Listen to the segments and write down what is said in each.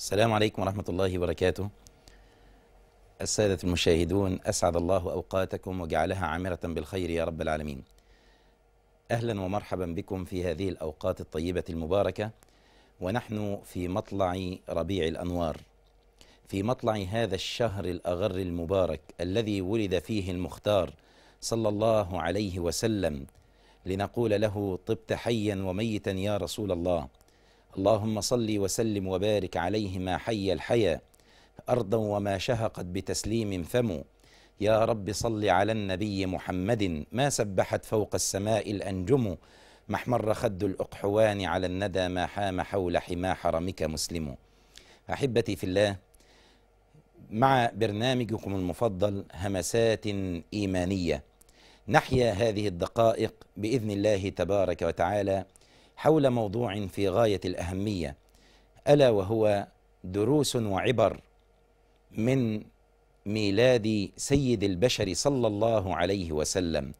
السلام عليكم ورحمة الله وبركاته السادة المشاهدون أسعد الله أوقاتكم وجعلها عامرة بالخير يا رب العالمين أهلا ومرحبا بكم في هذه الأوقات الطيبة المباركة ونحن في مطلع ربيع الأنوار في مطلع هذا الشهر الأغر المبارك الذي ولد فيه المختار صلى الله عليه وسلم لنقول له طبت حيا وميتا يا رسول الله اللهم صل وسلم وبارك عليه ما حي الحيا أرضا وما شهقت بتسليم فم يا رب صل على النبي محمد ما سبحت فوق السماء الأنجم ما احمر خد الأقحوان على الندى ما حام حول حما حرمك مسلم أحبتي في الله مع برنامجكم المفضل همسات إيمانية نحيا هذه الدقائق بإذن الله تبارك وتعالى حول موضوع في غايه الاهميه الا وهو دروس وعبر من ميلاد سيد البشر صلى الله عليه وسلم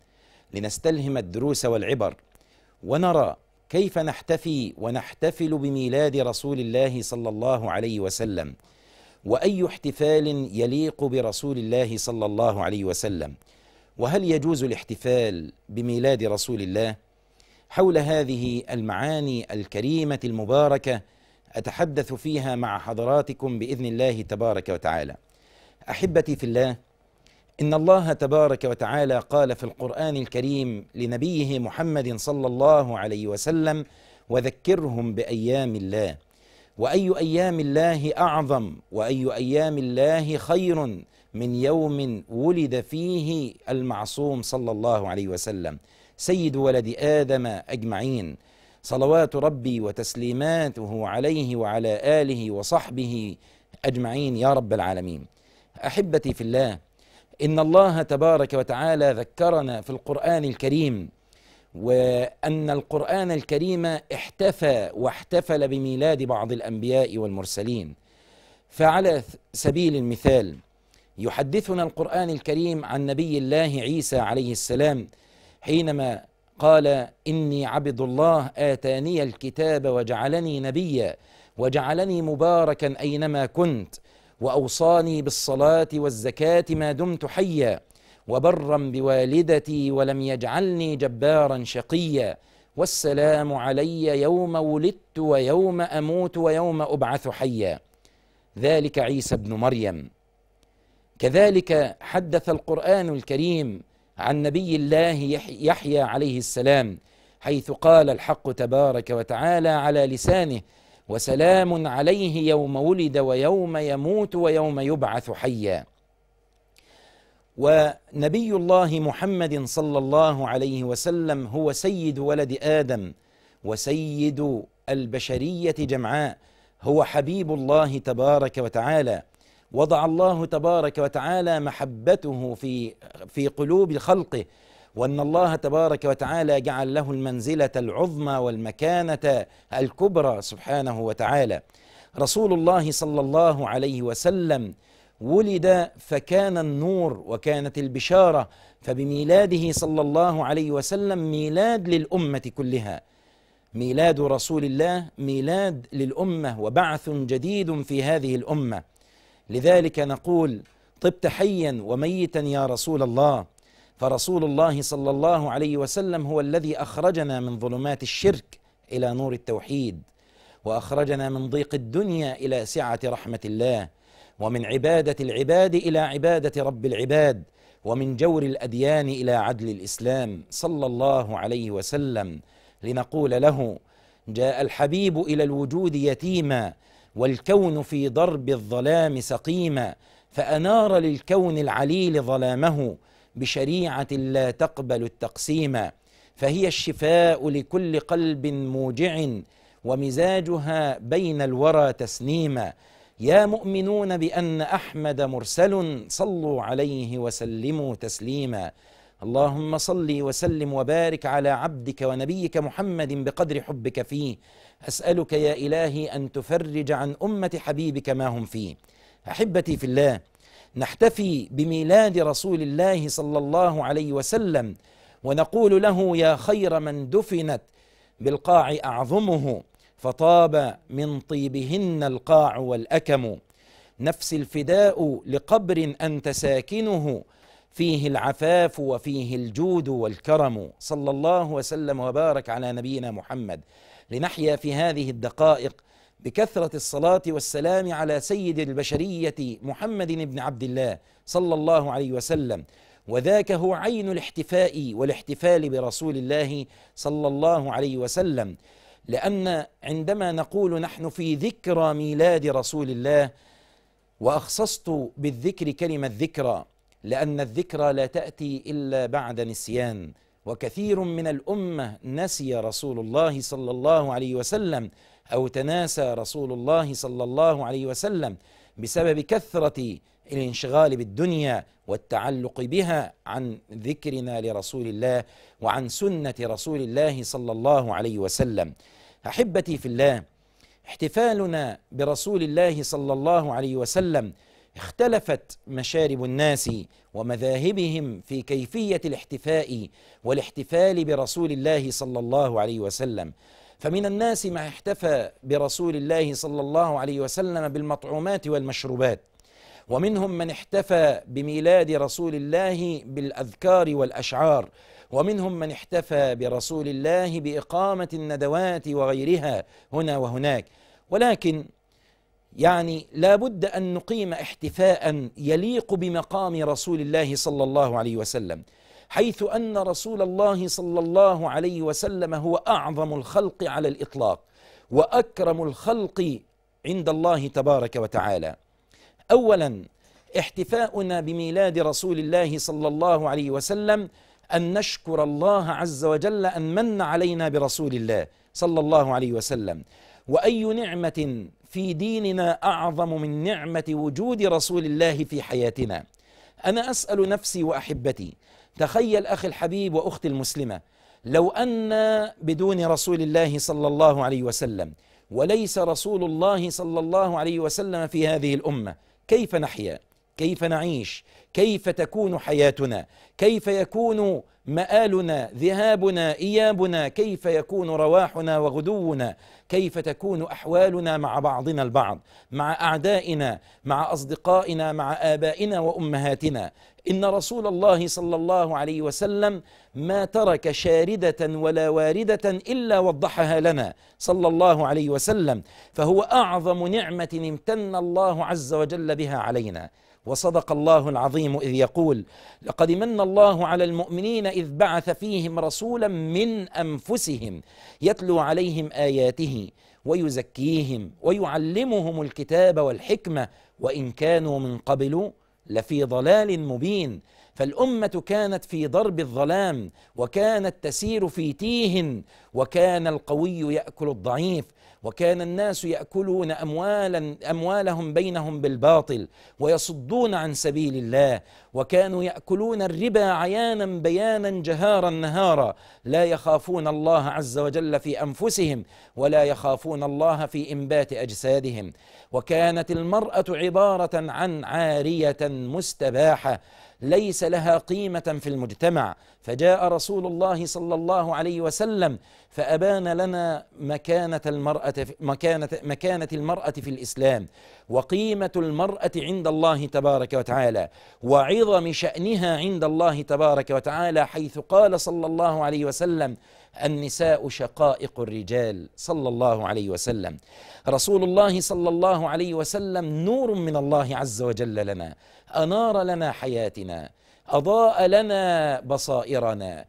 لنستلهم الدروس والعبر ونرى كيف نحتفي ونحتفل بميلاد رسول الله صلى الله عليه وسلم واي احتفال يليق برسول الله صلى الله عليه وسلم وهل يجوز الاحتفال بميلاد رسول الله حول هذه المعاني الكريمه المباركه اتحدث فيها مع حضراتكم باذن الله تبارك وتعالى احبتي في الله ان الله تبارك وتعالى قال في القران الكريم لنبيه محمد صلى الله عليه وسلم وذكرهم بايام الله واي ايام الله اعظم واي ايام الله خير من يوم ولد فيه المعصوم صلى الله عليه وسلم سيد ولد آدم أجمعين صلوات ربي وتسليماته عليه وعلى آله وصحبه أجمعين يا رب العالمين أحبتي في الله إن الله تبارك وتعالى ذكرنا في القرآن الكريم وأن القرآن الكريم احتفى واحتفل بميلاد بعض الأنبياء والمرسلين فعلى سبيل المثال يحدثنا القرآن الكريم عن نبي الله عيسى عليه السلام حينما قال إني عبد الله آتاني الكتاب وجعلني نبيا وجعلني مباركا أينما كنت وأوصاني بالصلاة والزكاة ما دمت حيا وبرا بوالدتي ولم يجعلني جبارا شقيا والسلام علي يوم ولدت ويوم اموت ويوم ابعث حيا ذلك عيسى ابن مريم كذلك حدث القران الكريم عن نبي الله يحيى عليه السلام حيث قال الحق تبارك وتعالى على لسانه وسلام عليه يوم ولد ويوم يموت ويوم يبعث حيا ونبي الله محمد صلى الله عليه وسلم هو سيد ولد ادم وسيد البشريه جمعاء هو حبيب الله تبارك وتعالى وضع الله تبارك وتعالى محبته في في قلوب خلقه وان الله تبارك وتعالى جعل له المنزله العظمى والمكانه الكبرى سبحانه وتعالى رسول الله صلى الله عليه وسلم ولد فكان النور وكانت البشاره فبميلاده صلى الله عليه وسلم ميلاد للامه كلها ميلاد رسول الله ميلاد للامه وبعث جديد في هذه الامه لذلك نقول طبت حيا وميتا يا رسول الله فرسول الله صلى الله عليه وسلم هو الذي اخرجنا من ظلمات الشرك الى نور التوحيد واخرجنا من ضيق الدنيا الى سعه رحمه الله ومن عباده العباد الى عباده رب العباد ومن جور الاديان الى عدل الاسلام صلى الله عليه وسلم لنقول له جاء الحبيب الى الوجود يتيما والكون في ضرب الظلام سقيما فأنار للكون العليل ظلامه بشريعة لا تقبل التقسيما فهي الشفاء لكل قلب موجع ومزاجها بين الورى تسنيما يا مؤمنون بأن أحمد مرسل صلوا عليه وسلموا تسليما اللهم صل وسلم وبارك على عبدك ونبيك محمد بقدر حبك فيه أسألك يا إلهي أن تفرج عن أمة حبيبك ما هم فيه أحبتي في الله نحتفي بميلاد رسول الله صلى الله عليه وسلم ونقول له يا خير من دفنت بالقاع أعظمه فطاب من طيبهن القاع والأكم نفس الفداء لقبر أنت ساكنه فيه العفاف وفيه الجود والكرم صلى الله وسلم وبارك على نبينا محمد لنحيا في هذه الدقائق بكثرة الصلاة والسلام على سيد البشرية محمد بن عبد الله صلى الله عليه وسلم وذاك هو عين الاحتفاء والاحتفال برسول الله صلى الله عليه وسلم لأن عندما نقول نحن في ذكرى ميلاد رسول الله وأخصصت بالذكر كلمة ذكرى لأن الذكرى لا تأتي إلا بعد نسيان وكثير من الامه نسي رسول الله صلى الله عليه وسلم او تناسى رسول الله صلى الله عليه وسلم بسبب كثره الانشغال بالدنيا والتعلق بها عن ذكرنا لرسول الله وعن سنه رسول الله صلى الله عليه وسلم احبتي في الله احتفالنا برسول الله صلى الله عليه وسلم اختلفت مشارب الناس ومذاهبهم في كيفيه الاحتفاء والاحتفال برسول الله صلى الله عليه وسلم فمن الناس ما احتفى برسول الله صلى الله عليه وسلم بالمطعومات والمشروبات ومنهم من احتفى بميلاد رسول الله بالاذكار والاشعار ومنهم من احتفى برسول الله باقامه الندوات وغيرها هنا وهناك ولكن يعني لا بد أن نقيم احتفاء يليق بمقام رسول الله صلى الله عليه وسلم حيث أن رسول الله صلى الله عليه وسلم هو أعظم الخلق على الإطلاق وأكرم الخلق عند الله تبارك وتعالى أولا احتفاؤنا بميلاد رسول الله صلى الله عليه وسلم أن نشكر الله عز وجل أن من علينا برسول الله صلى الله عليه وسلم وأي نعمة في ديننا اعظم من نعمه وجود رسول الله في حياتنا انا اسال نفسي واحبتي تخيل اخي الحبيب واختي المسلمه لو ان بدون رسول الله صلى الله عليه وسلم وليس رسول الله صلى الله عليه وسلم في هذه الامه كيف نحيا كيف نعيش كيف تكون حياتنا كيف يكون مآلنا ذهابنا إيابنا كيف يكون رواحنا وغدونا كيف تكون أحوالنا مع بعضنا البعض مع أعدائنا مع أصدقائنا مع آبائنا وأمهاتنا إن رسول الله صلى الله عليه وسلم ما ترك شاردة ولا واردة إلا وضحها لنا صلى الله عليه وسلم فهو أعظم نعمة امتن الله عز وجل بها علينا وصدق الله العظيم إذ يقول لقد من الله على المؤمنين إذ بعث فيهم رسولا من أنفسهم يتلو عليهم آياته ويزكيهم ويعلمهم الكتاب والحكمة وإن كانوا من قبل لفي ضلال مبين فالأمة كانت في ضرب الظلام وكانت تسير في تيه وكان القوي يأكل الضعيف وكان الناس ياكلون اموالا اموالهم بينهم بالباطل ويصدون عن سبيل الله وكانوا ياكلون الربا عيانا بيانا جهارا نهارا لا يخافون الله عز وجل في انفسهم ولا يخافون الله في انبات اجسادهم وكانت المراه عباره عن عاريه مستباحه ليس لها قيمة في المجتمع فجاء رسول الله صلى الله عليه وسلم فأبان لنا مكانة المرأة مكانة مكانة المرأة في الإسلام وقيمة المرأة عند الله تبارك وتعالى وعظم شأنها عند الله تبارك وتعالى حيث قال صلى الله عليه وسلم النساء شقائق الرجال صلى الله عليه وسلم رسول الله صلى الله عليه وسلم نور من الله عز وجل لنا انار لنا حياتنا اضاء لنا بصائرنا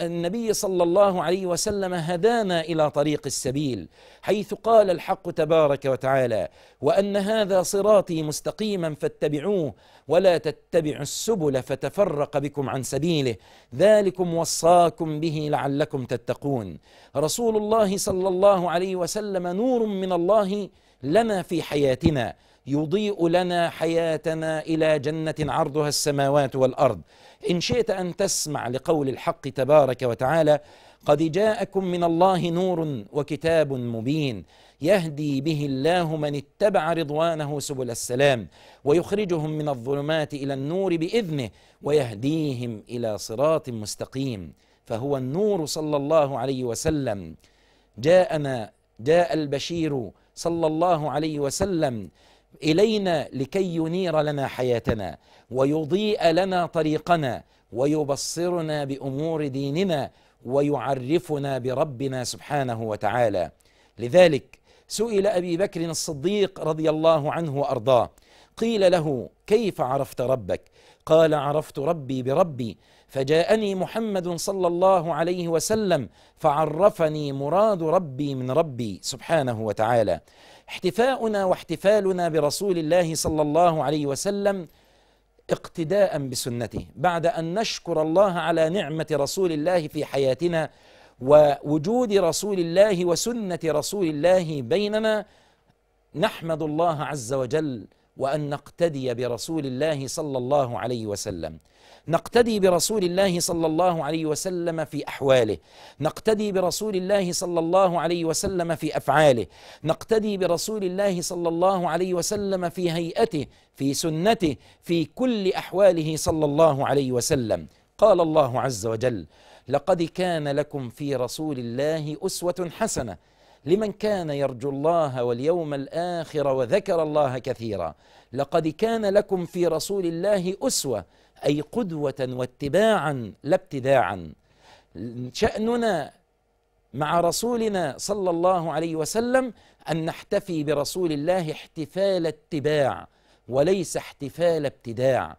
النبي صلى الله عليه وسلم هدانا الى طريق السبيل حيث قال الحق تبارك وتعالى وان هذا صراطي مستقيما فاتبعوه ولا تتبعوا السبل فتفرق بكم عن سبيله ذلكم وصاكم به لعلكم تتقون رسول الله صلى الله عليه وسلم نور من الله لنا في حياتنا يضيء لنا حياتنا الى جنه عرضها السماوات والارض ان شئت ان تسمع لقول الحق تبارك وتعالى قد جاءكم من الله نور وكتاب مبين يهدي به الله من اتبع رضوانه سبل السلام ويخرجهم من الظلمات الى النور باذنه ويهديهم الى صراط مستقيم فهو النور صلى الله عليه وسلم جاءنا جاء البشير صلى الله عليه وسلم الينا لكي ينير لنا حياتنا ويضيء لنا طريقنا ويبصرنا بامور ديننا ويعرفنا بربنا سبحانه وتعالى لذلك سئل ابي بكر الصديق رضي الله عنه وارضاه قيل له كيف عرفت ربك قال عرفت ربي بربي فجاءني محمد صلى الله عليه وسلم فعرفني مراد ربي من ربي سبحانه وتعالى احتفاؤنا واحتفالنا برسول الله صلى الله عليه وسلم اقتداء بسنته بعد ان نشكر الله على نعمه رسول الله في حياتنا ووجود رسول الله وسنه رسول الله بيننا نحمد الله عز وجل وان نقتدي برسول الله صلى الله عليه وسلم نقتدي برسول الله صلى الله عليه وسلم في احواله نقتدي برسول الله صلى الله عليه وسلم في افعاله نقتدي برسول الله صلى الله عليه وسلم في هيئته في سنته في كل احواله صلى الله عليه وسلم قال الله عز وجل لقد كان لكم في رسول الله اسوه حسنه لمن كان يرجو الله واليوم الاخر وذكر الله كثيرا لقد كان لكم في رسول الله اسوه أي قدوة واتباعا لا ابتداعا شأننا مع رسولنا صلى الله عليه وسلم أن نحتفي برسول الله احتفال اتباع وليس احتفال ابتداع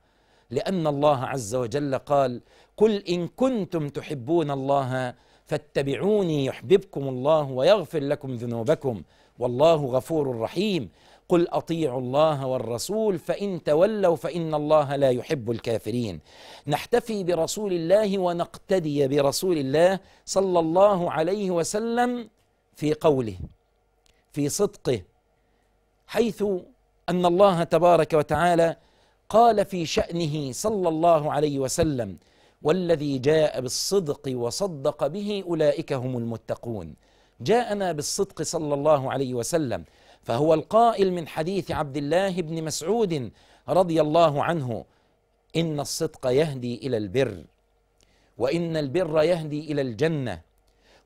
لأن الله عز وجل قال قل إن كنتم تحبون الله فاتبعوني يحببكم الله ويغفر لكم ذنوبكم والله غفور رحيم قل اطيعوا الله والرسول فان تولوا فان الله لا يحب الكافرين نحتفي برسول الله ونقتدي برسول الله صلى الله عليه وسلم في قوله في صدقه حيث ان الله تبارك وتعالى قال في شانه صلى الله عليه وسلم والذي جاء بالصدق وصدق به اولئك هم المتقون جاءنا بالصدق صلى الله عليه وسلم فهو القائل من حديث عبد الله بن مسعود رضي الله عنه ان الصدق يهدي الى البر وان البر يهدي الى الجنه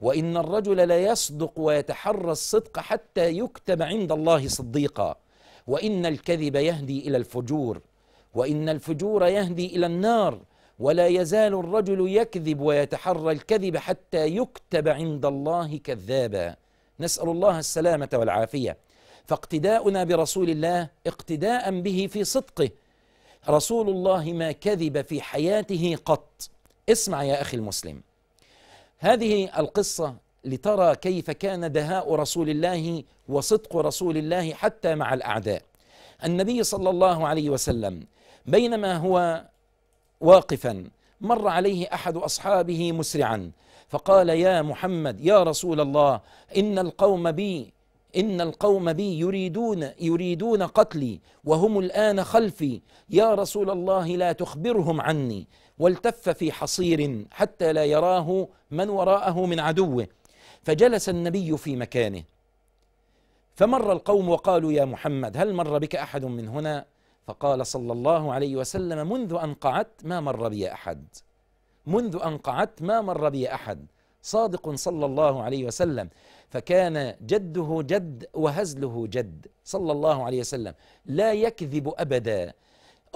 وان الرجل ليصدق ويتحرى الصدق حتى يكتب عند الله صديقا وان الكذب يهدي الى الفجور وان الفجور يهدي الى النار ولا يزال الرجل يكذب ويتحرى الكذب حتى يكتب عند الله كذابا نسال الله السلامه والعافيه فاقتداؤنا برسول الله اقتداء به في صدقه رسول الله ما كذب في حياته قط اسمع يا اخي المسلم هذه القصه لترى كيف كان دهاء رسول الله وصدق رسول الله حتى مع الاعداء النبي صلى الله عليه وسلم بينما هو واقفا مر عليه احد اصحابه مسرعا فقال يا محمد يا رسول الله ان القوم بي إن القوم بي يريدون يريدون قتلي وهم الآن خلفي يا رسول الله لا تخبرهم عني والتف في حصير حتى لا يراه من وراءه من عدوه فجلس النبي في مكانه فمر القوم وقالوا يا محمد هل مر بك أحد من هنا فقال صلى الله عليه وسلم منذ أن قعدت ما مر بي أحد منذ أن قعدت ما مر بي أحد صادق صلى الله عليه وسلم فكان جده جد وهزله جد صلى الله عليه وسلم لا يكذب ابدا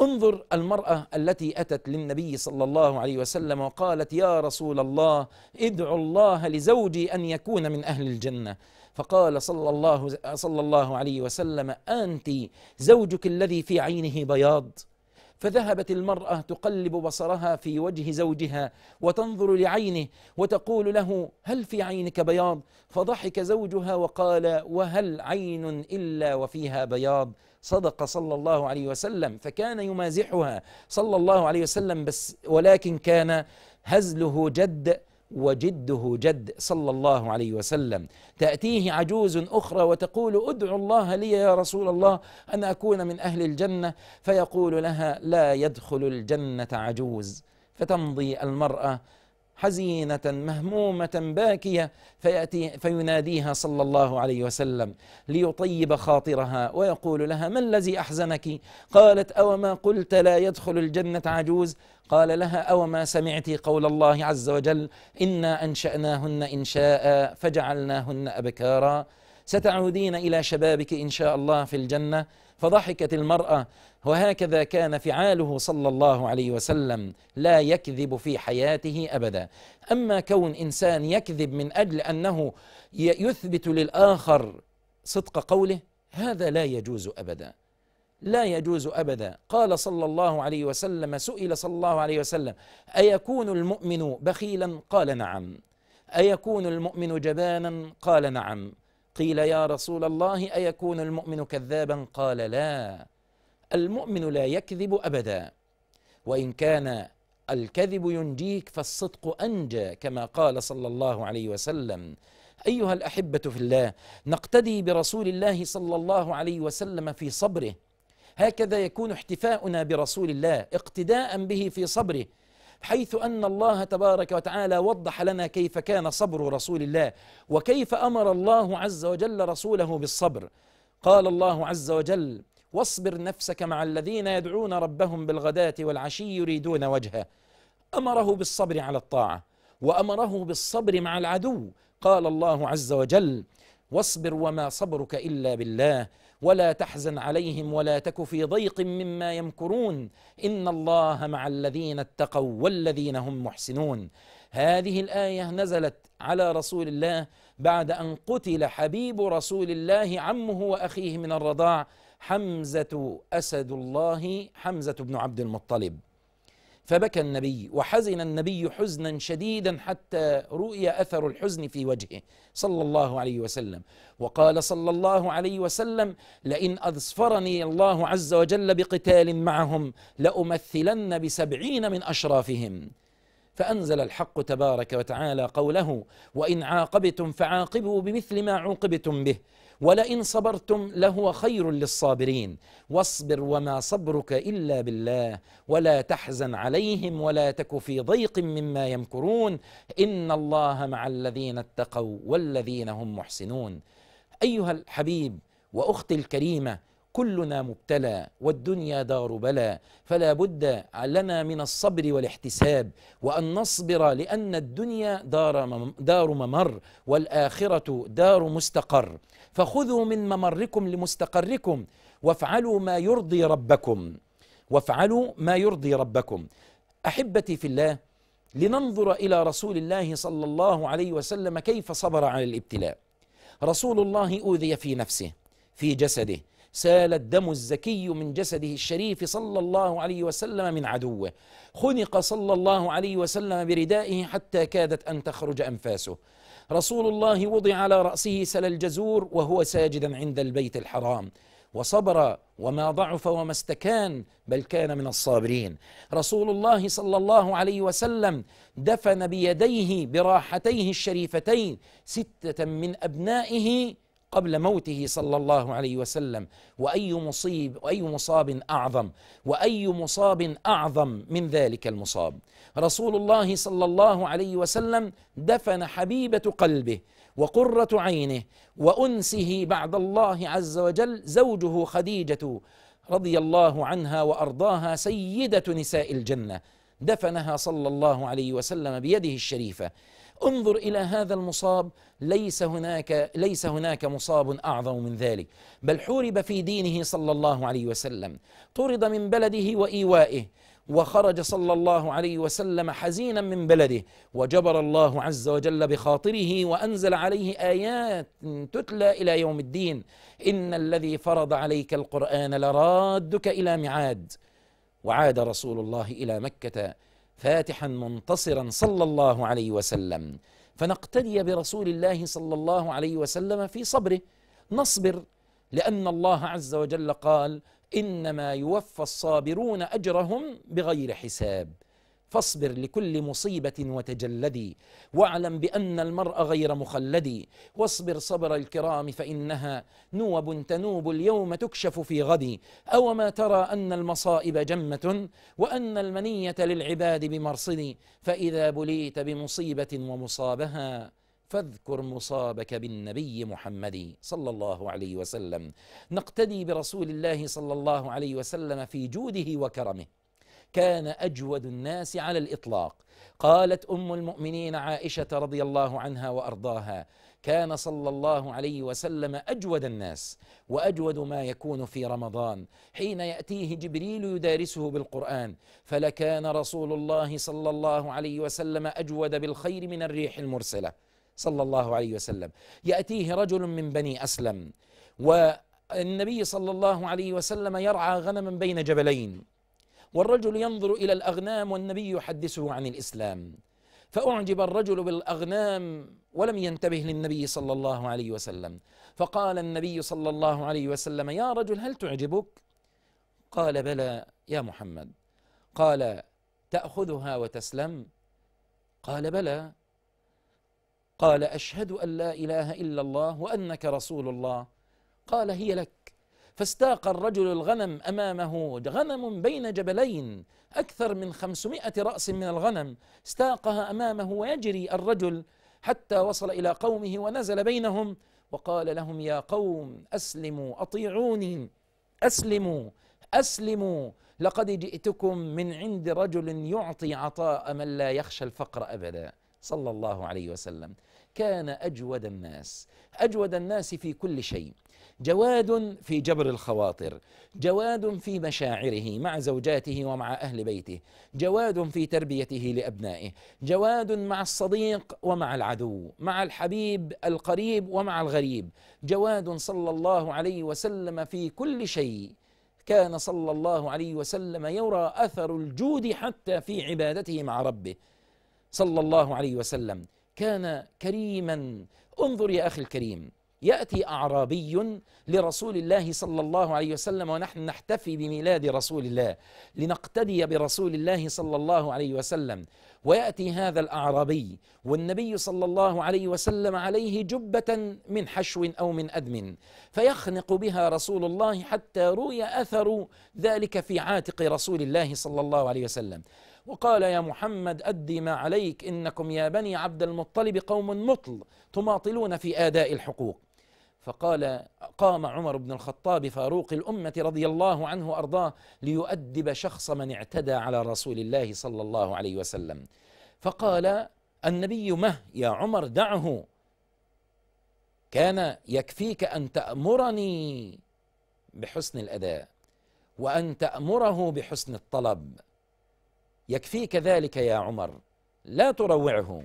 انظر المرأة التي أتت للنبي صلى الله عليه وسلم وقالت يا رسول الله ادعو الله لزوجي أن يكون من أهل الجنة فقال صلى الله, صلى الله عليه وسلم أنت زوجك الذي في عينه بياض فذهبت المرأة تقلب بصرها في وجه زوجها وتنظر لعينه وتقول له هل في عينك بياض فضحك زوجها وقال وهل عين إلا وفيها بياض صدق صلى الله عليه وسلم فكان يمازحها صلى الله عليه وسلم بس ولكن كان هزله جد وجده جد صلى الله عليه وسلم تأتيه عجوز أخرى وتقول ادعو الله لي يا رسول الله أن أكون من أهل الجنة فيقول لها لا يدخل الجنة عجوز فتمضي المرأة حزينة مهمومة باكية فيأتي فيناديها صلى الله عليه وسلم ليطيب خاطرها ويقول لها ما الذي أحزنك؟ قالت أوما قلت لا يدخل الجنة عجوز قال لها أوما سمعت قول الله عز وجل إنا أنشأناهن إنشاء فجعلناهن أبكارا ستعودين إلى شبابك إن شاء الله في الجنة فضحكت المرأة وهكذا كان فعاله صلى الله عليه وسلم لا يكذب في حياته أبدا أما كون إنسان يكذب من أجل أنه يثبت للآخر صدق قوله هذا لا يجوز أبدا لا يجوز ابدا قال صلى الله عليه وسلم سئل صلى الله عليه وسلم ايكون المؤمن بخيلا قال نعم ايكون المؤمن جبانا قال نعم قيل يا رسول الله أيكون المؤمن كذابا قال لا المؤمن لا يكذب أبدا وإن كان الكذب ينجيك فالصدق أنجى كما قال صلى الله عليه وسلم أيها الأحبة في الله نقتدي برسول الله صلى الله عليه وسلم في صبره هكذا يكون احتفاؤنا برسول الله اقتداء به في صبره حيث أن الله تبارك وتعالى وضح لنا كيف كان صبر رسول الله وكيف أمر الله عز وجل رسوله بالصبر قال الله عز وجل واصبر نفسك مع الذين يدعون ربهم بالغداة والعشي يريدون وجهه أمره بالصبر على الطاعة وأمره بالصبر مع العدو قال الله عز وجل واصبر وما صبرك إلا بالله ولا تحزن عليهم ولا تك في ضيق مما يمكرون ان الله مع الذين اتقوا والذين هم محسنون هذه الايه نزلت على رسول الله بعد ان قتل حبيب رسول الله عمه واخيه من الرضاع حمزه اسد الله حمزه بن عبد المطلب فبكى النبي وحزن النبي حزنا شديدا حتى رؤي اثر الحزن في وجهه صلى الله عليه وسلم وقال صلى الله عليه وسلم لئن اظفرني الله عز وجل بقتال معهم لامثلن بسبعين من اشرافهم فانزل الحق تبارك وتعالى قوله وان عاقبتم فعاقبوا بمثل ما عوقبتم به ولئن صبرتم لهو خير للصابرين واصبر وما صبرك الا بالله ولا تحزن عليهم ولا تك في ضيق مما يمكرون ان الله مع الذين اتقوا والذين هم محسنون ايها الحبيب واختي الكريمه كلنا مبتلى والدنيا دار بلى فلا بد لنا من الصبر والاحتساب وان نصبر لان الدنيا دار دار ممر والاخره دار مستقر فخذوا من ممركم لمستقركم وافعلوا ما يرضي ربكم وافعلوا ما يرضي ربكم احبتي في الله لننظر الى رسول الله صلى الله عليه وسلم كيف صبر على الابتلاء رسول الله اوذي في نفسه في جسده سال الدم الزكي من جسده الشريف صلى الله عليه وسلم من عدوه خنق صلى الله عليه وسلم بردائه حتى كادت ان تخرج انفاسه رسول الله وضع على رأسه سل الجزور وهو ساجدا عند البيت الحرام وصبر وما ضعف وما استكان بل كان من الصابرين رسول الله صلى الله عليه وسلم دفن بيديه براحتيه الشريفتين ستة من أبنائه قبل موته صلى الله عليه وسلم واي مصيب واي مصاب اعظم واي مصاب اعظم من ذلك المصاب رسول الله صلى الله عليه وسلم دفن حبيبه قلبه وقره عينه وانسه بعد الله عز وجل زوجه خديجه رضي الله عنها وارضاها سيده نساء الجنه دفنها صلى الله عليه وسلم بيده الشريفه انظر الى هذا المصاب ليس هناك ليس هناك مصاب اعظم من ذلك بل حورب في دينه صلى الله عليه وسلم طرد من بلده وايوائه وخرج صلى الله عليه وسلم حزينا من بلده وجبر الله عز وجل بخاطره وانزل عليه ايات تتلى الى يوم الدين ان الذي فرض عليك القران لرادك الى ميعاد وعاد رسول الله الى مكه فاتحا منتصرا صلى الله عليه وسلم فنقتدي برسول الله صلى الله عليه وسلم في صبره نصبر لان الله عز وجل قال انما يوفى الصابرون اجرهم بغير حساب فاصبر لكل مصيبة وتجلدي واعلم بأن المرء غير مخلدي واصبر صبر الكرام فإنها نوب تنوب اليوم تكشف في غد أوما ترى أن المصائب جمة وأن المنية للعباد بمرصد فإذا بليت بمصيبة ومصابها فاذكر مصابك بالنبي محمد صلى الله عليه وسلم نقتدي برسول الله صلى الله عليه وسلم في جوده وكرمه كان اجود الناس على الاطلاق قالت ام المؤمنين عائشه رضي الله عنها وارضاها كان صلى الله عليه وسلم اجود الناس واجود ما يكون في رمضان حين ياتيه جبريل يدارسه بالقران فلكان رسول الله صلى الله عليه وسلم اجود بالخير من الريح المرسله صلى الله عليه وسلم ياتيه رجل من بني اسلم والنبي صلى الله عليه وسلم يرعى غنما بين جبلين والرجل ينظر إلى الأغنام والنبي يحدثه عن الإسلام فأعجب الرجل بالأغنام ولم ينتبه للنبي صلى الله عليه وسلم فقال النبي صلى الله عليه وسلم يا رجل هل تعجبك؟ قال بلى يا محمد قال تأخذها وتسلم؟ قال بلى قال أشهد أن لا إله إلا الله وأنك رسول الله قال هي لك فاستاق الرجل الغنم أمامه غنم بين جبلين أكثر من خمسمائة رأس من الغنم استاقها أمامه ويجري الرجل حتى وصل إلى قومه ونزل بينهم وقال لهم يا قوم أسلموا أطيعوني أسلموا أسلموا لقد جئتكم من عند رجل يعطي عطاء من لا يخشى الفقر أبدا صلى الله عليه وسلم كان أجود الناس أجود الناس في كل شيء جواد في جبر الخواطر جواد في مشاعره مع زوجاته ومع اهل بيته جواد في تربيته لابنائه جواد مع الصديق ومع العدو مع الحبيب القريب ومع الغريب جواد صلى الله عليه وسلم في كل شيء كان صلى الله عليه وسلم يرى اثر الجود حتى في عبادته مع ربه صلى الله عليه وسلم كان كريما انظر يا اخي الكريم ياتي اعرابي لرسول الله صلى الله عليه وسلم ونحن نحتفي بميلاد رسول الله لنقتدي برسول الله صلى الله عليه وسلم وياتي هذا الاعرابي والنبي صلى الله عليه وسلم عليه جبه من حشو او من ادم فيخنق بها رسول الله حتى روي اثر ذلك في عاتق رسول الله صلى الله عليه وسلم وقال يا محمد أدي ما عليك إنكم يا بني عبد المطلب قوم مطل تماطلون في آداء الحقوق فقال قام عمر بن الخطاب فاروق الامه رضي الله عنه ارضاه ليؤدب شخص من اعتدى على رسول الله صلى الله عليه وسلم فقال النبي مه يا عمر دعه كان يكفيك ان تامرني بحسن الاداء وان تامره بحسن الطلب يكفيك ذلك يا عمر لا تروعه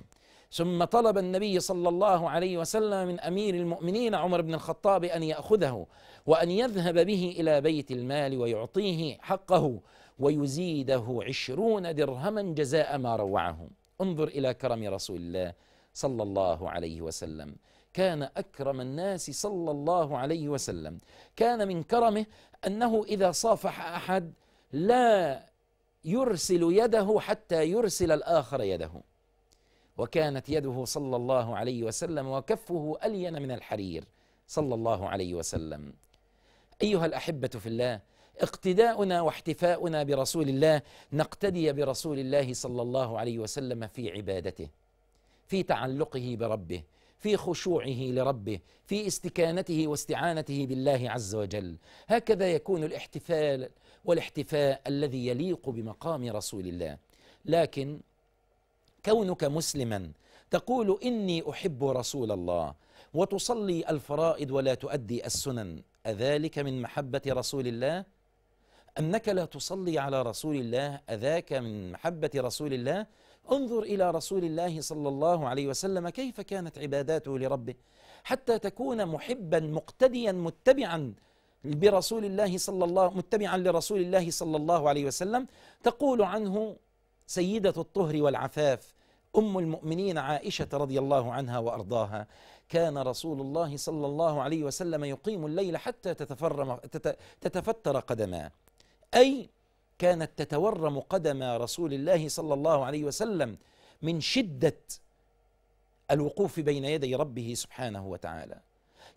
ثم طلب النبي صلى الله عليه وسلم من امير المؤمنين عمر بن الخطاب ان ياخذه وان يذهب به الى بيت المال ويعطيه حقه ويزيده عشرون درهما جزاء ما روعه انظر الى كرم رسول الله صلى الله عليه وسلم كان اكرم الناس صلى الله عليه وسلم كان من كرمه انه اذا صافح احد لا يرسل يده حتى يرسل الاخر يده وكانت يده صلى الله عليه وسلم وكفه الين من الحرير صلى الله عليه وسلم ايها الاحبه في الله اقتداؤنا واحتفاؤنا برسول الله نقتدي برسول الله صلى الله عليه وسلم في عبادته في تعلقه بربه في خشوعه لربه في استكانته واستعانته بالله عز وجل هكذا يكون الاحتفال والاحتفاء الذي يليق بمقام رسول الله لكن كونك مسلما تقول إني أحب رسول الله وتصلي الفرائض ولا تؤدي السنن أذلك من محبة رسول الله؟ أنك لا تصلي على رسول الله أذاك من محبة رسول الله؟ انظر إلى رسول الله صلى الله عليه وسلم كيف كانت عباداته لربه حتى تكون محبا مقتديا متبعا برسول الله صلى الله متبعا لرسول الله صلى الله عليه وسلم تقول عنه سيدة الطهر والعفاف ام المؤمنين عائشه رضي الله عنها وارضاها كان رسول الله صلى الله عليه وسلم يقيم الليل حتى تتفرم تتفتر قدماه اي كانت تتورم قدم رسول الله صلى الله عليه وسلم من شده الوقوف بين يدي ربه سبحانه وتعالى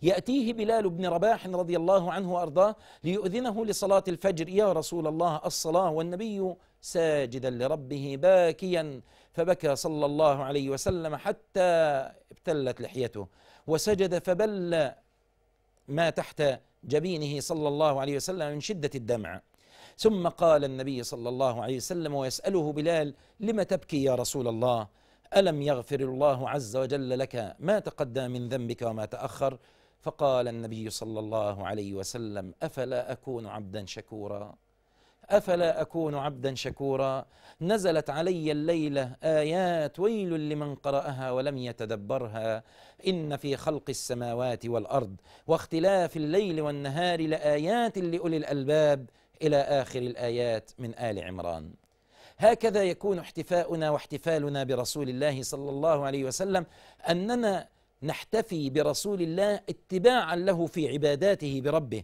ياتيه بلال بن رباح رضي الله عنه وارضاه ليؤذنه لصلاه الفجر يا رسول الله الصلاه والنبي ساجدا لربه باكيا فبكى صلى الله عليه وسلم حتى ابتلت لحيته وسجد فبل ما تحت جبينه صلى الله عليه وسلم من شدة الدمع ثم قال النبي صلى الله عليه وسلم ويسأله بلال لم تبكي يا رسول الله ألم يغفر الله عز وجل لك ما تقدم من ذنبك وما تأخر فقال النبي صلى الله عليه وسلم أفلا أكون عبدا شكورا أفلا أكون عبدا شكورا نزلت علي الليلة آيات ويل لمن قرأها ولم يتدبرها إن في خلق السماوات والأرض واختلاف الليل والنهار لآيات لأولي الألباب إلى آخر الآيات من آل عمران هكذا يكون احتفاؤنا واحتفالنا برسول الله صلى الله عليه وسلم أننا نحتفي برسول الله اتباعا له في عباداته بربه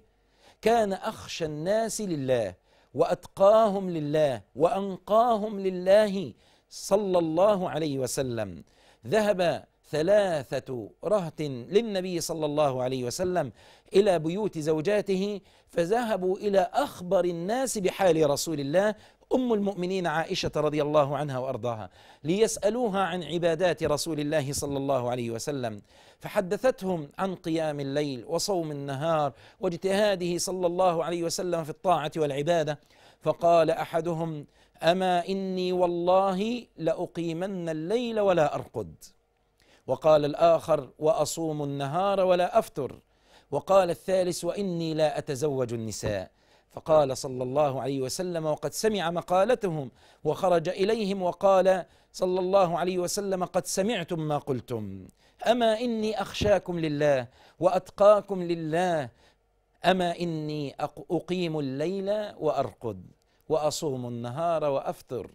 كان أخشى الناس لله واتقاهم لله وانقاهم لله صلى الله عليه وسلم ذهب ثلاثة رهط للنبي صلى الله عليه وسلم إلى بيوت زوجاته فذهبوا إلى أخبر الناس بحال رسول الله ام المؤمنين عائشه رضي الله عنها وارضاها ليسالوها عن عبادات رسول الله صلى الله عليه وسلم فحدثتهم عن قيام الليل وصوم النهار واجتهاده صلى الله عليه وسلم في الطاعه والعباده فقال احدهم اما اني والله لاقيمن الليل ولا ارقد وقال الاخر واصوم النهار ولا افطر وقال الثالث واني لا اتزوج النساء فقال صلى الله عليه وسلم وقد سمع مقالتهم وخرج اليهم وقال صلى الله عليه وسلم قد سمعتم ما قلتم اما اني اخشاكم لله واتقاكم لله اما اني اقيم الليل وارقد واصوم النهار وافطر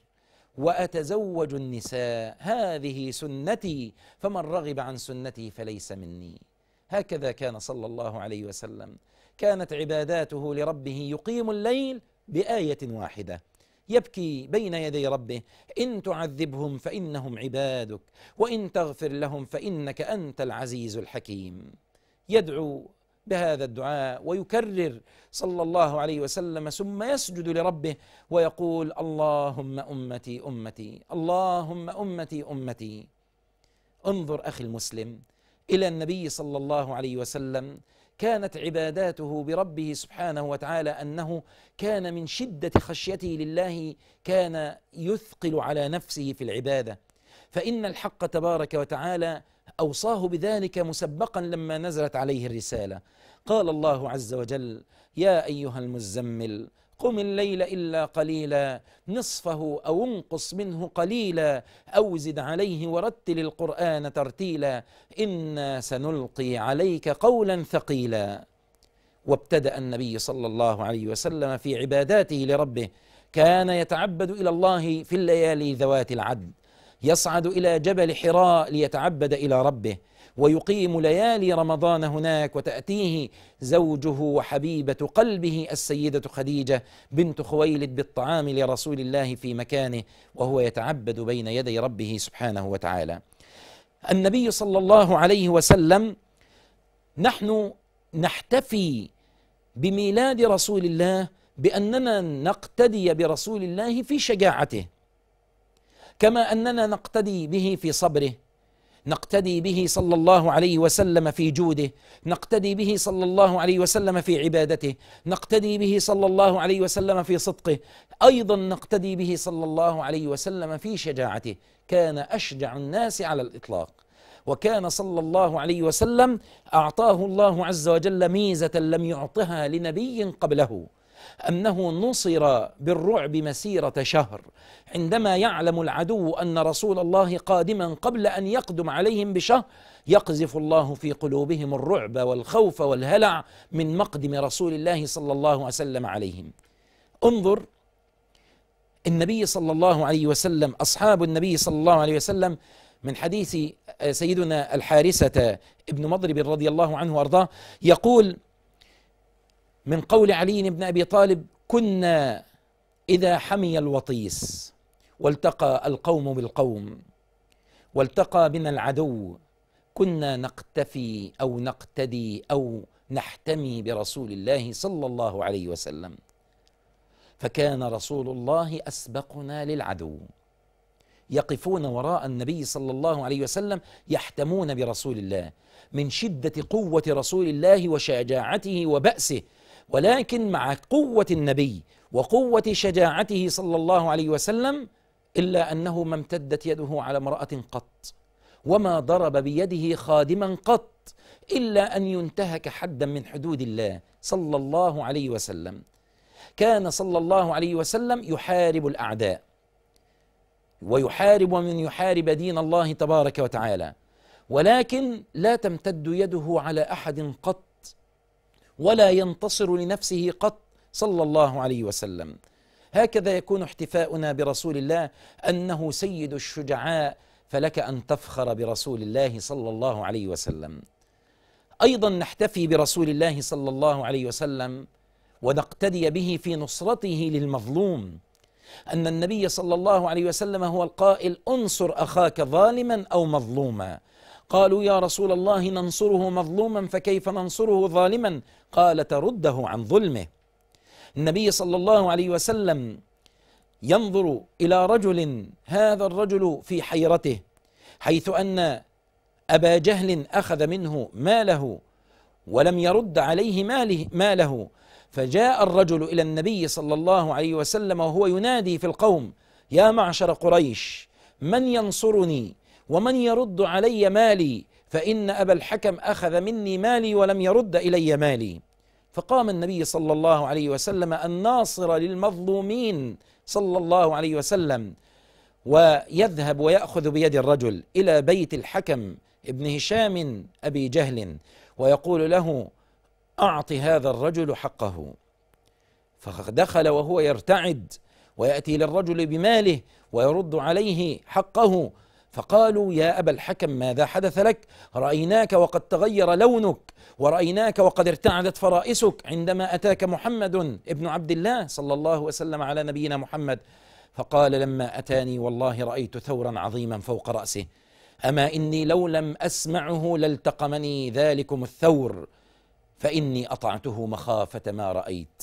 واتزوج النساء هذه سنتي فمن رغب عن سنتي فليس مني هكذا كان صلى الله عليه وسلم كانت عباداته لربه يقيم الليل بآية واحدة يبكي بين يدي ربه إن تعذبهم فإنهم عبادك وإن تغفر لهم فإنك أنت العزيز الحكيم يدعو بهذا الدعاء ويكرر صلى الله عليه وسلم ثم يسجد لربه ويقول اللهم امتي امتي اللهم امتي امتي انظر اخي المسلم الى النبي صلى الله عليه وسلم كانت عباداته بربه سبحانه وتعالى انه كان من شده خشيته لله كان يثقل على نفسه في العباده فان الحق تبارك وتعالى اوصاه بذلك مسبقا لما نزلت عليه الرساله قال الله عز وجل يا ايها المزمل قم الليل إلا قليلا نصفه أو انقص منه قليلا أو زد عليه ورتل القرآن ترتيلا إنا سنلقي عليك قولا ثقيلا وابتدأ النبي صلى الله عليه وسلم في عباداته لربه كان يتعبد إلى الله في الليالي ذوات العد يصعد إلى جبل حراء ليتعبد إلى ربه ويقيم ليالي رمضان هناك وتأتيه زوجه وحبيبة قلبه السيدة خديجة بنت خويلد بالطعام لرسول الله في مكانه وهو يتعبد بين يدي ربه سبحانه وتعالى. النبي صلى الله عليه وسلم نحن نحتفي بميلاد رسول الله باننا نقتدي برسول الله في شجاعته كما اننا نقتدي به في صبره نقتدي به صلى الله عليه وسلم في جوده نقتدي به صلى الله عليه وسلم في عبادته نقتدي به صلى الله عليه وسلم في صدقه ايضا نقتدي به صلى الله عليه وسلم في شجاعته كان اشجع الناس على الاطلاق وكان صلى الله عليه وسلم اعطاه الله عز وجل ميزه لم يعطها لنبي قبله أنه نصر بالرعب مسيرة شهر عندما يعلم العدو أن رسول الله قادما قبل أن يقدم عليهم بشهر يقذف الله في قلوبهم الرعب والخوف والهلع من مقدم رسول الله صلى الله عليه وسلم عليهم انظر النبي صلى الله عليه وسلم أصحاب النبي صلى الله عليه وسلم من حديث آه، سيدنا الحارثة ابن مضرب رضي الله عنه وأرضاه يقول من قول علي بن ابي طالب كنا اذا حمي الوطيس والتقى القوم بالقوم والتقى بنا العدو كنا نقتفي او نقتدي او نحتمي برسول الله صلى الله عليه وسلم فكان رسول الله اسبقنا للعدو يقفون وراء النبي صلى الله عليه وسلم يحتمون برسول الله من شده قوه رسول الله وشجاعته وباسه ولكن مع قوة النبي وقوة شجاعته صلى الله عليه وسلم إلا أنه ما امتدت يده على امرأة قط وما ضرب بيده خادما قط إلا أن ينتهك حدا من حدود الله صلى الله عليه وسلم كان صلى الله عليه وسلم يحارب الأعداء ويحارب من يحارب دين الله تبارك وتعالى ولكن لا تمتد يده على أحد قط ولا ينتصر لنفسه قط صلى الله عليه وسلم هكذا يكون احتفاؤنا برسول الله انه سيد الشجعاء فلك ان تفخر برسول الله صلى الله عليه وسلم ايضا نحتفي برسول الله صلى الله عليه وسلم ونقتدي به في نصرته للمظلوم ان النبي صلى الله عليه وسلم هو القائل انصر اخاك ظالما او مظلوما قالوا يا رسول الله ننصره مظلوما فكيف ننصره ظالما قال ترده عن ظلمه النبي صلى الله عليه وسلم ينظر الى رجل هذا الرجل في حيرته حيث ان ابا جهل اخذ منه ماله ولم يرد عليه ماله, ماله فجاء الرجل الى النبي صلى الله عليه وسلم وهو ينادي في القوم يا معشر قريش من ينصرني ومن يرد علي مالي فإن أبا الحكم أخذ مني مالي ولم يرد إلي مالي فقام النبي صلى الله عليه وسلم الناصر للمظلومين صلى الله عليه وسلم ويذهب ويأخذ بيد الرجل إلى بيت الحكم ابن هشام أبي جهل ويقول له أعط هذا الرجل حقه فدخل وهو يرتعد ويأتي للرجل بماله ويرد عليه حقه فقالوا يا أبا الحكم ماذا حدث لك رأيناك وقد تغير لونك ورأيناك وقد ارتعدت فرائسك عندما أتاك محمد ابن عبد الله صلى الله وسلم على نبينا محمد فقال لما أتاني والله رأيت ثورا عظيما فوق رأسه أما إني لو لم أسمعه لالتقمني ذلكم الثور فإني أطعته مخافة ما رأيت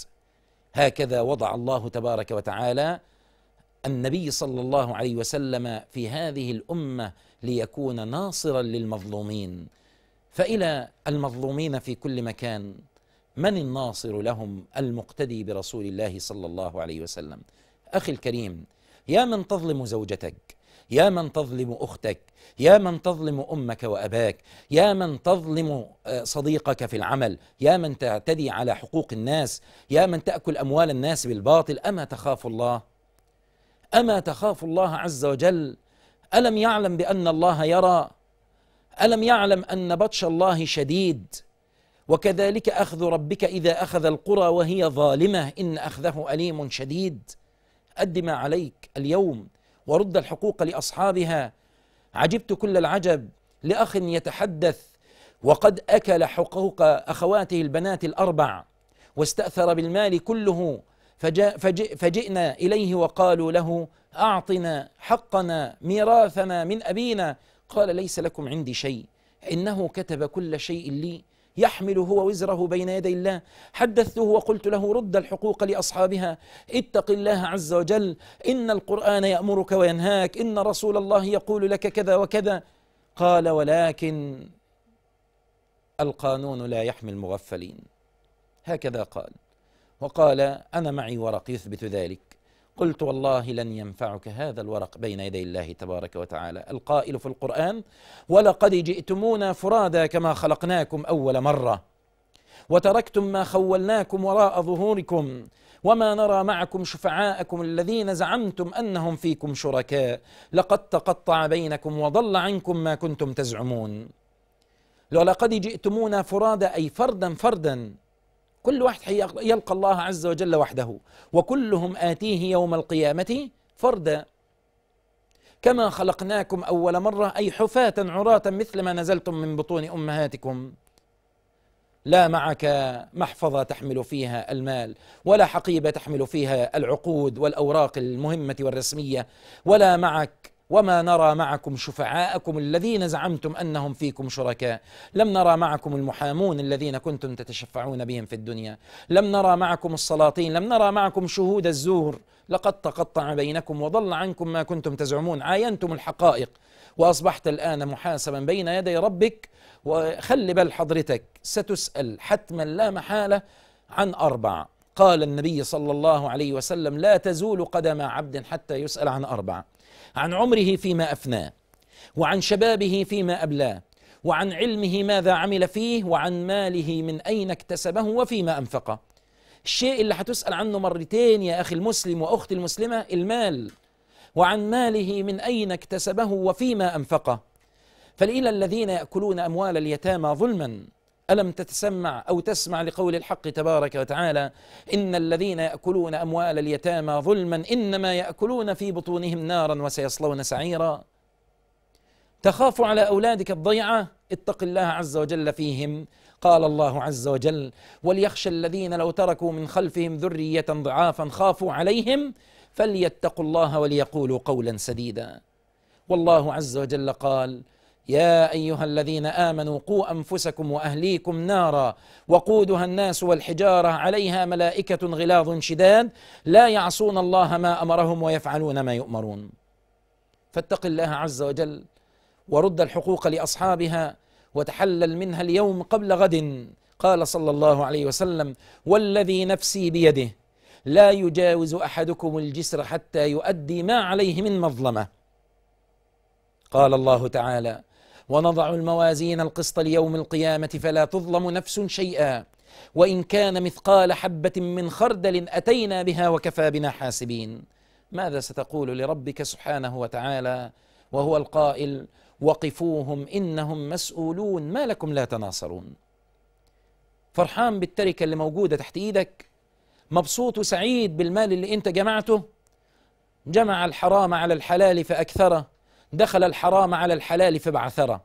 هكذا وضع الله تبارك وتعالى النبي صلى الله عليه وسلم في هذه الامه ليكون ناصرا للمظلومين فالى المظلومين في كل مكان من الناصر لهم المقتدي برسول الله صلى الله عليه وسلم اخي الكريم يا من تظلم زوجتك يا من تظلم اختك يا من تظلم امك واباك يا من تظلم آه، صديقك في العمل يا من تعتدي على حقوق الناس يا من تاكل اموال الناس بالباطل اما تخاف الله أما تخاف الله عز وجل ألم يعلم بأن الله يرى ألم يعلم أن بطش الله شديد وكذلك أخذ ربك إذا أخذ القرى وهي ظالمة إن أخذه أليم شديد أد ما عليك اليوم ورد الحقوق لأصحابها عجبت كل العجب لأخ يتحدث وقد أكل حقوق أخواته البنات الأربع واستأثر بالمال كله فجاء فجئ فجئنا إليه وقالوا له أعطنا حقنا ميراثنا من أبينا قال ليس لكم عندي شيء إنه كتب كل شيء لي يحمل هو وزره بين يدي الله حدثته وقلت له رد الحقوق لأصحابها اتق الله عز وجل إن القرآن يأمرك وينهاك إن رسول الله يقول لك كذا وكذا قال ولكن القانون لا يحمي المغفلين هكذا قال وقال أنا معي ورق يثبت ذلك قلت والله لن ينفعك هذا الورق بين يدي الله تبارك وتعالى القائل في القرآن ولقد جئتمونا فرادا كما خلقناكم أول مرة وتركتم ما خولناكم وراء ظهوركم وما نرى معكم شفعاءكم الذين زعمتم انهم فيكم شركاء لقد تقطع بينكم وضل عنكم ما كنتم تزعمون ولقد جئتمونا فرادى اي فردا فردا كل واحد يلقى الله عز وجل وحده وكلهم آتيه يوم القيامة فردا كما خلقناكم أول مرة أي حفاة عراة مثل ما نزلتم من بطون أمهاتكم لا معك محفظة تحمل فيها المال ولا حقيبة تحمل فيها العقود والأوراق المهمة والرسمية ولا معك وما نرى معكم شفعاءكم الذين زعمتم انهم فيكم شركاء، لم نرى معكم المحامون الذين كنتم تتشفعون بهم في الدنيا، لم نرى معكم السلاطين، لم نرى معكم شهود الزور، لقد تقطع بينكم وضل عنكم ما كنتم تزعمون، عاينتم الحقائق واصبحت الان محاسبا بين يدي ربك وخلي بال حضرتك ستسال حتما لا محاله عن اربع، قال النبي صلى الله عليه وسلم لا تزول قدم عبد حتى يسال عن اربع. عن عمره فيما افناه وعن شبابه فيما ابلاه وعن علمه ماذا عمل فيه وعن ماله من اين اكتسبه وفيما انفقه الشيء اللي حتسال عنه مرتين يا اخي المسلم واختي المسلمه المال وعن ماله من اين اكتسبه وفيما انفقه فالى الذين ياكلون اموال اليتامى ظلما ألم تتسمع أو تسمع لقول الحق تبارك وتعالى إن الذين يأكلون أموال اليتامى ظلما إنما يأكلون في بطونهم نارا وسيصلون سعيرا تخاف على أولادك الضيعة اتق الله عز وجل فيهم قال الله عز وجل وليخشى الذين لو تركوا من خلفهم ذرية ضعافا خافوا عليهم فليتقوا الله وليقولوا قولا سديدا والله عز وجل قال يا ايها الذين امنوا قوا انفسكم واهليكم نارا وقودها الناس والحجاره عليها ملائكه غلاظ شداد لا يعصون الله ما امرهم ويفعلون ما يؤمرون فاتق الله عز وجل ورد الحقوق لاصحابها وتحلل منها اليوم قبل غد قال صلى الله عليه وسلم والذي نفسي بيده لا يجاوز احدكم الجسر حتى يؤدي ما عليه من مظلمه قال الله تعالى ونضع الموازين القسط ليوم القيامة فلا تظلم نفس شيئا وإن كان مثقال حبة من خردل أتينا بها وكفى بنا حاسبين ماذا ستقول لربك سبحانه وتعالى وهو القائل وقفوهم إنهم مسؤولون ما لكم لا تناصرون فرحان بالتركة اللي موجودة تحت إيدك مبسوط وسعيد بالمال اللي أنت جمعته جمع الحرام على الحلال فأكثره دخل الحرام على الحلال فبعثره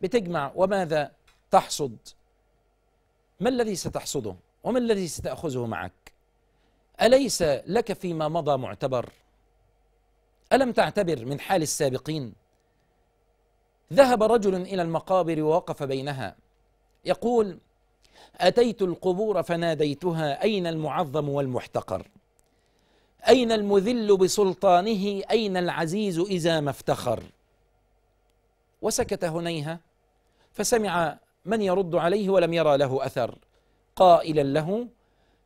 بتجمع وماذا تحصد ما الذي ستحصده وما الذي ستأخذه معك أليس لك فيما مضى معتبر ألم تعتبر من حال السابقين ذهب رجل إلى المقابر ووقف بينها يقول أتيت القبور فناديتها أين المعظم والمحتقر أين المذل بسلطانه أين العزيز إذا ما افتخر وسكت هنيها فسمع من يرد عليه ولم يرى له أثر قائلا له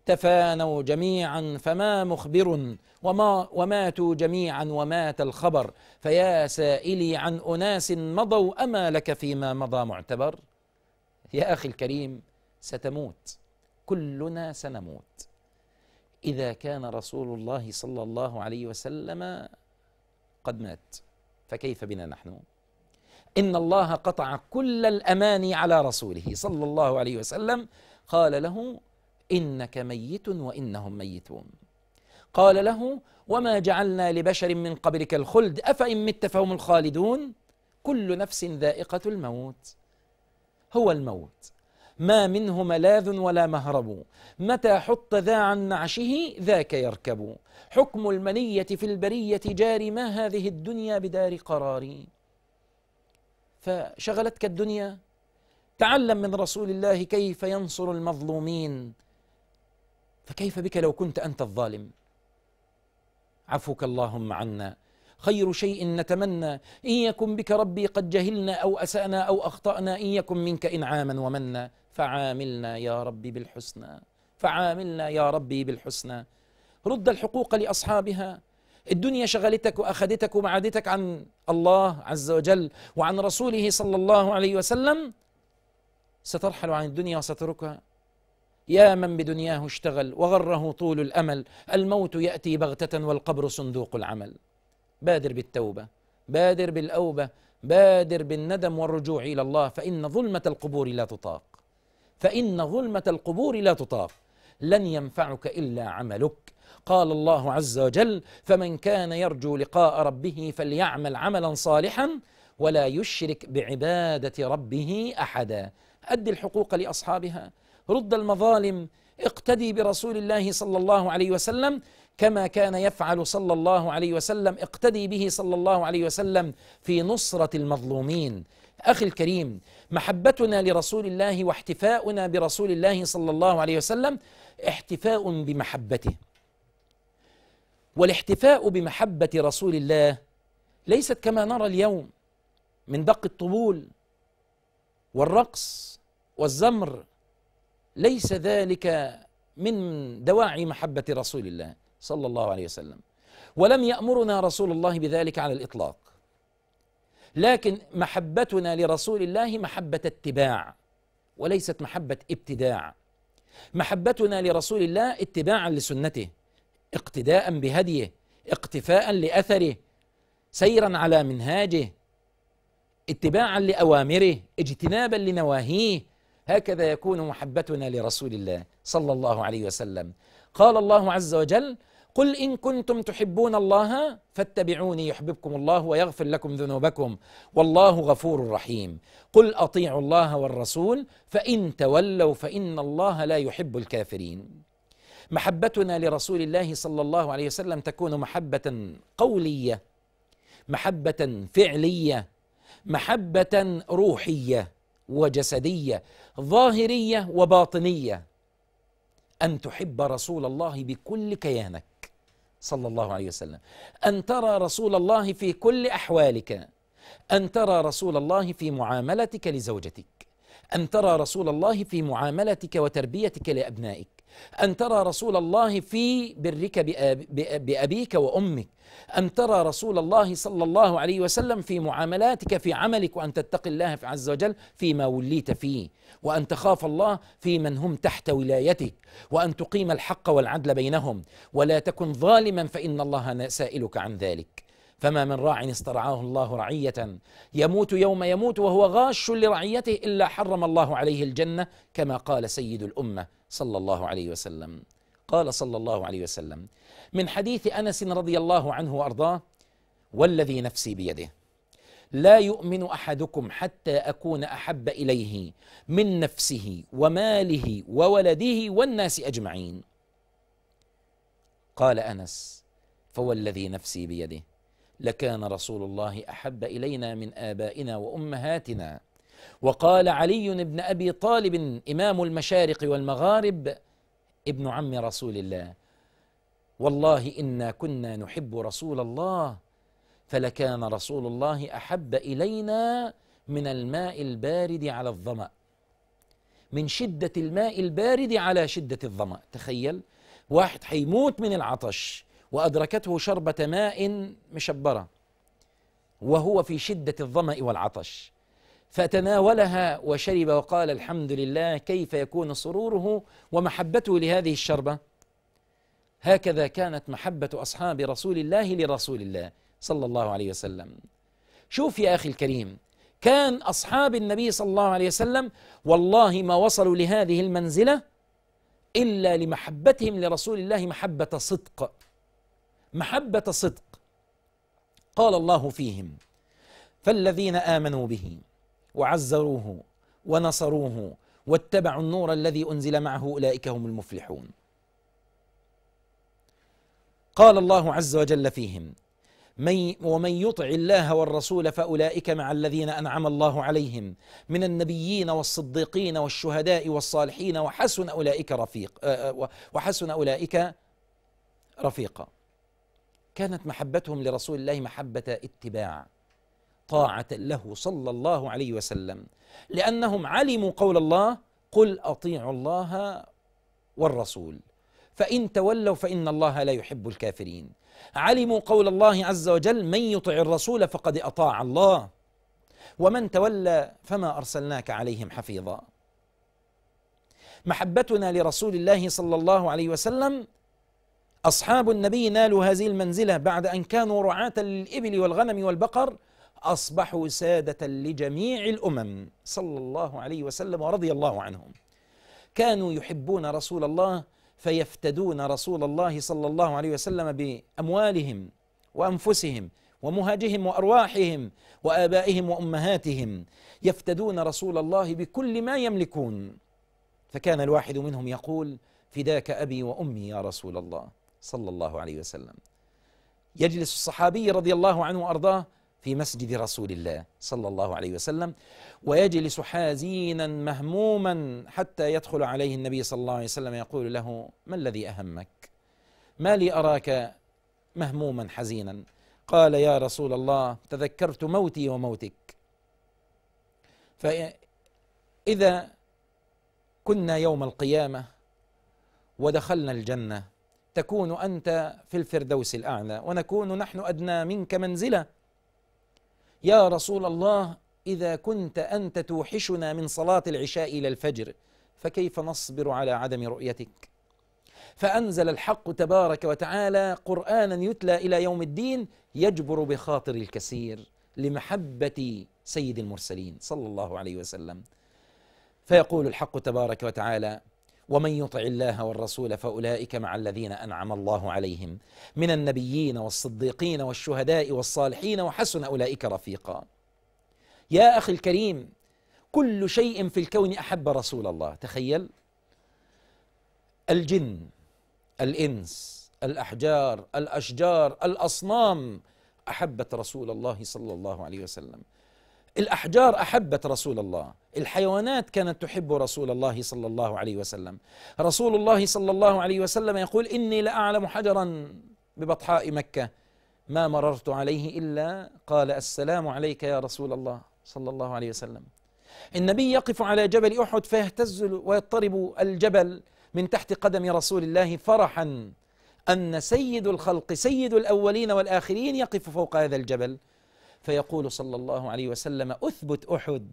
تفانوا جميعا فما مخبر وما وماتوا جميعا ومات الخبر فيا سائلي عن أناس مضوا أما لك فيما مضى معتبر يا أخي الكريم ستموت كلنا سنموت إذا كان رسول الله صلى الله عليه وسلم قد مات فكيف بنا نحن؟ إن الله قطع كل الأماني على رسوله صلى الله عليه وسلم قال له إنك ميت وإنهم ميتون قال له وما جعلنا لبشر من قبلك الخلد أفإن مت فهم الخالدون كل نفس ذائقة الموت هو الموت ما منه ملاذ ولا مهرب متى حط ذا عن نعشه ذاك يركب حكم المنية في البرية جاري ما هذه الدنيا بدار قراري فشغلتك الدنيا تعلم من رسول الله كيف ينصر المظلومين فكيف بك لو كنت أنت الظالم عفوك اللهم عنا خير شيء نتمنى إن يكن بك ربي قد جهلنا أو أسأنا أو أخطأنا إن يكن منك إنعاما ومنا فعاملنا يا ربي بالحسنى فعاملنا يا ربي بالحسنى رد الحقوق لأصحابها الدنيا شغلتك وأخذتك وبعدتك عن الله عز وجل وعن رسوله صلى الله عليه وسلم سترحل عن الدنيا وستتركها يا من بدنياه اشتغل وغره طول الامل الموت ياتي بغته والقبر صندوق العمل بادر بالتوبه بادر بالاوبه بادر بالندم والرجوع الى الله فان ظلمه القبور لا تطاق فإن ظلمة القبور لا تطاق لن ينفعك إلا عملك قال الله عز وجل فمن كان يرجو لقاء ربه فليعمل عملا صالحا ولا يشرك بعبادة ربه أحدا أد الحقوق لأصحابها رد المظالم اقتدي برسول الله صلى الله عليه وسلم كما كان يفعل صلى الله عليه وسلم اقتدي به صلى الله عليه وسلم في نصرة المظلومين أخي الكريم محبتنا لرسول الله واحتفاؤنا برسول الله صلى الله عليه وسلم احتفاء بمحبته والاحتفاء بمحبة رسول الله ليست كما نرى اليوم من دق الطبول والرقص والزمر ليس ذلك من دواعي محبة رسول الله صلى الله عليه وسلم ولم يأمرنا رسول الله بذلك على الإطلاق لكن محبتنا لرسول الله محبة اتباع وليست محبة ابتداع محبتنا لرسول الله اتباعا لسنته اقتداء بهديه اقتفاء لأثره سيرا على منهاجه اتباعا لأوامره اجتنابا لنواهيه هكذا يكون محبتنا لرسول الله صلى الله عليه وسلم قال الله عز وجل قل إن كنتم تحبون الله فاتبعوني يحببكم الله ويغفر لكم ذنوبكم والله غفور رحيم قل أطيعوا الله والرسول فإن تولوا فإن الله لا يحب الكافرين محبتنا لرسول الله صلى الله عليه وسلم تكون محبة قولية محبة فعلية محبة روحية وجسدية ظاهرية وباطنية أن تحب رسول الله بكل كيانك صلى الله عليه وسلم ان ترى رسول الله في كل احوالك ان ترى رسول الله في معاملتك لزوجتك ان ترى رسول الله في معاملتك وتربيتك لابنائك أن ترى رسول الله في برك بأبيك وأمك أن ترى رسول الله صلى الله عليه وسلم في معاملاتك في عملك وأن تتقي الله عز وجل فيما وليت فيه وأن تخاف الله في من هم تحت ولايتك وأن تقيم الحق والعدل بينهم ولا تكن ظالما فإن الله سائلك عن ذلك فما من راع استرعاه الله رعية يموت يوم يموت وهو غاش لرعيته إلا حرم الله عليه الجنة كما قال سيد الأمة صلى الله عليه وسلم قال صلى الله عليه وسلم من حديث أنس رضي الله عنه وأرضاه والذي نفسي بيده لا يؤمن احدكم حتى اكون احب اليه من نفسه وماله وولده والناس اجمعين قال انس فوالذي نفسي بيده لكان رسول الله احب الينا من ابائنا وامهاتنا وقال علي بن ابي طالب امام المشارق والمغارب ابن عم رسول الله والله انا كنا نحب رسول الله فلكان رسول الله احب الينا من الماء البارد على الظما من شده الماء البارد على شده الظما تخيل واحد حيموت من العطش وأدركته شربة ماء مشبرة وهو في شدة الظمأ والعطش فتناولها وشرب وقال الحمد لله كيف يكون سروره ومحبته لهذه الشربة هكذا كانت محبة أصحاب رسول الله لرسول الله صلى الله عليه وسلم شوف يا أخي الكريم كان أصحاب النبي صلى الله عليه وسلم والله ما وصلوا لهذه المنزلة إلا لمحبتهم لرسول الله محبة صدق محبة صدق قال الله فيهم فالذين آمنوا به وعزروه ونصروه واتبعوا النور الذي أنزل معه أولئك هم المفلحون قال الله عز وجل فيهم من ومن يطع الله والرسول فاولئك مع الذين انعم الله عليهم من النبيين والصديقين والشهداء والصالحين وحسن اولئك رفيق آه، آه، وحسن اولئك رفيقا كانت محبتهم لرسول الله محبة اتباع طاعة له صلى الله عليه وسلم لأنهم علموا قول الله قل أطيعوا الله والرسول فإن تولوا فإن الله لا يحب الكافرين علموا قول الله عز وجل من يطع الرسول فقد أطاع الله ومن تولى فما أرسلناك عليهم حفيظا محبتنا لرسول الله صلى الله عليه وسلم أصحاب النبي نالوا هذه المنزلة بعد أن كانوا رعاة للإبل والغنم والبقر أصبحوا سادة لجميع الأمم صلى الله عليه وسلم ورضي الله عنهم كانوا يحبون رسول الله فيفتدون رسول الله صلى الله عليه وسلم بأموالهم وأنفسهم ومهاجهم وأرواحهم وآبائهم وأمهاتهم يفتدون رسول الله بكل ما يملكون فكان الواحد منهم يقول فداك أبي وأمي يا رسول الله صلى الله عليه وسلم يجلس الصحابي رضي الله عنه وارضاه في مسجد رسول الله صلى الله عليه وسلم ويجلس حزينا مهموما حتى يدخل عليه النبي صلى الله عليه وسلم يقول له ما الذي اهمك ما لي اراك مهموما حزينا قال يا رسول الله تذكرت موتي وموتك فاذا كنا يوم القيامه ودخلنا الجنه تكون أنت في الفردوس الأعلى ونكون نحن أدنى منك منزلة يا رسول الله إذا كنت أنت توحشنا من صلاة العشاء إلى الفجر فكيف نصبر على عدم رؤيتك فأنزل الحق تبارك وتعالى قرآنا يتلى إلى يوم الدين يجبر بخاطر الكثير لمحبة سيد المرسلين صلى الله عليه وسلم فيقول الحق تبارك وتعالى ومن يطع الله والرسول فاولئك مع الذين انعم الله عليهم من النبيين والصديقين والشهداء والصالحين وحسن اولئك رفيقا. يا اخي الكريم كل شيء في الكون احب رسول الله، تخيل الجن الانس الاحجار الاشجار الاصنام احبت رسول الله صلى الله عليه وسلم. الأحجار أحبت رسول الله الحيوانات كانت تحب رسول الله صلى الله عليه وسلم رسول الله صلى الله عليه وسلم يقول إني لأعلم حجرا ببطحاء مكة ما مررت عليه إلا قال السلام عليك يا رسول الله صلى الله عليه وسلم النبي يقف على جبل أحد فيهتز ويضطرب الجبل من تحت قدم رسول الله فرحا أن سيد الخلق سيد الأولين والآخرين يقف فوق هذا الجبل فيقول صلى الله عليه وسلم اثبت احد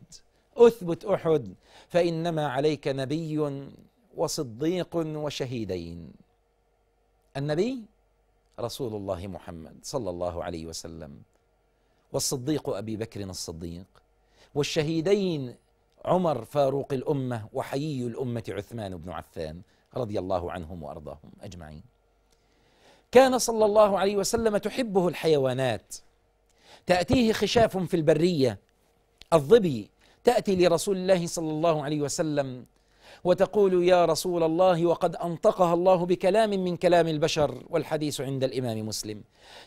اثبت احد فانما عليك نبي وصديق وشهيدين النبي رسول الله محمد صلى الله عليه وسلم والصديق ابي بكر الصديق والشهيدين عمر فاروق الامه وحيي الامه عثمان بن عفان رضي الله عنهم وارضاهم اجمعين كان صلى الله عليه وسلم تحبه الحيوانات تأتيه خشاف في البرية الظبي تأتي لرسول الله صلى الله عليه وسلم وتقول يا رسول الله وقد أنطقها الله بكلام من كلام البشر والحديث عند الإمام مسلم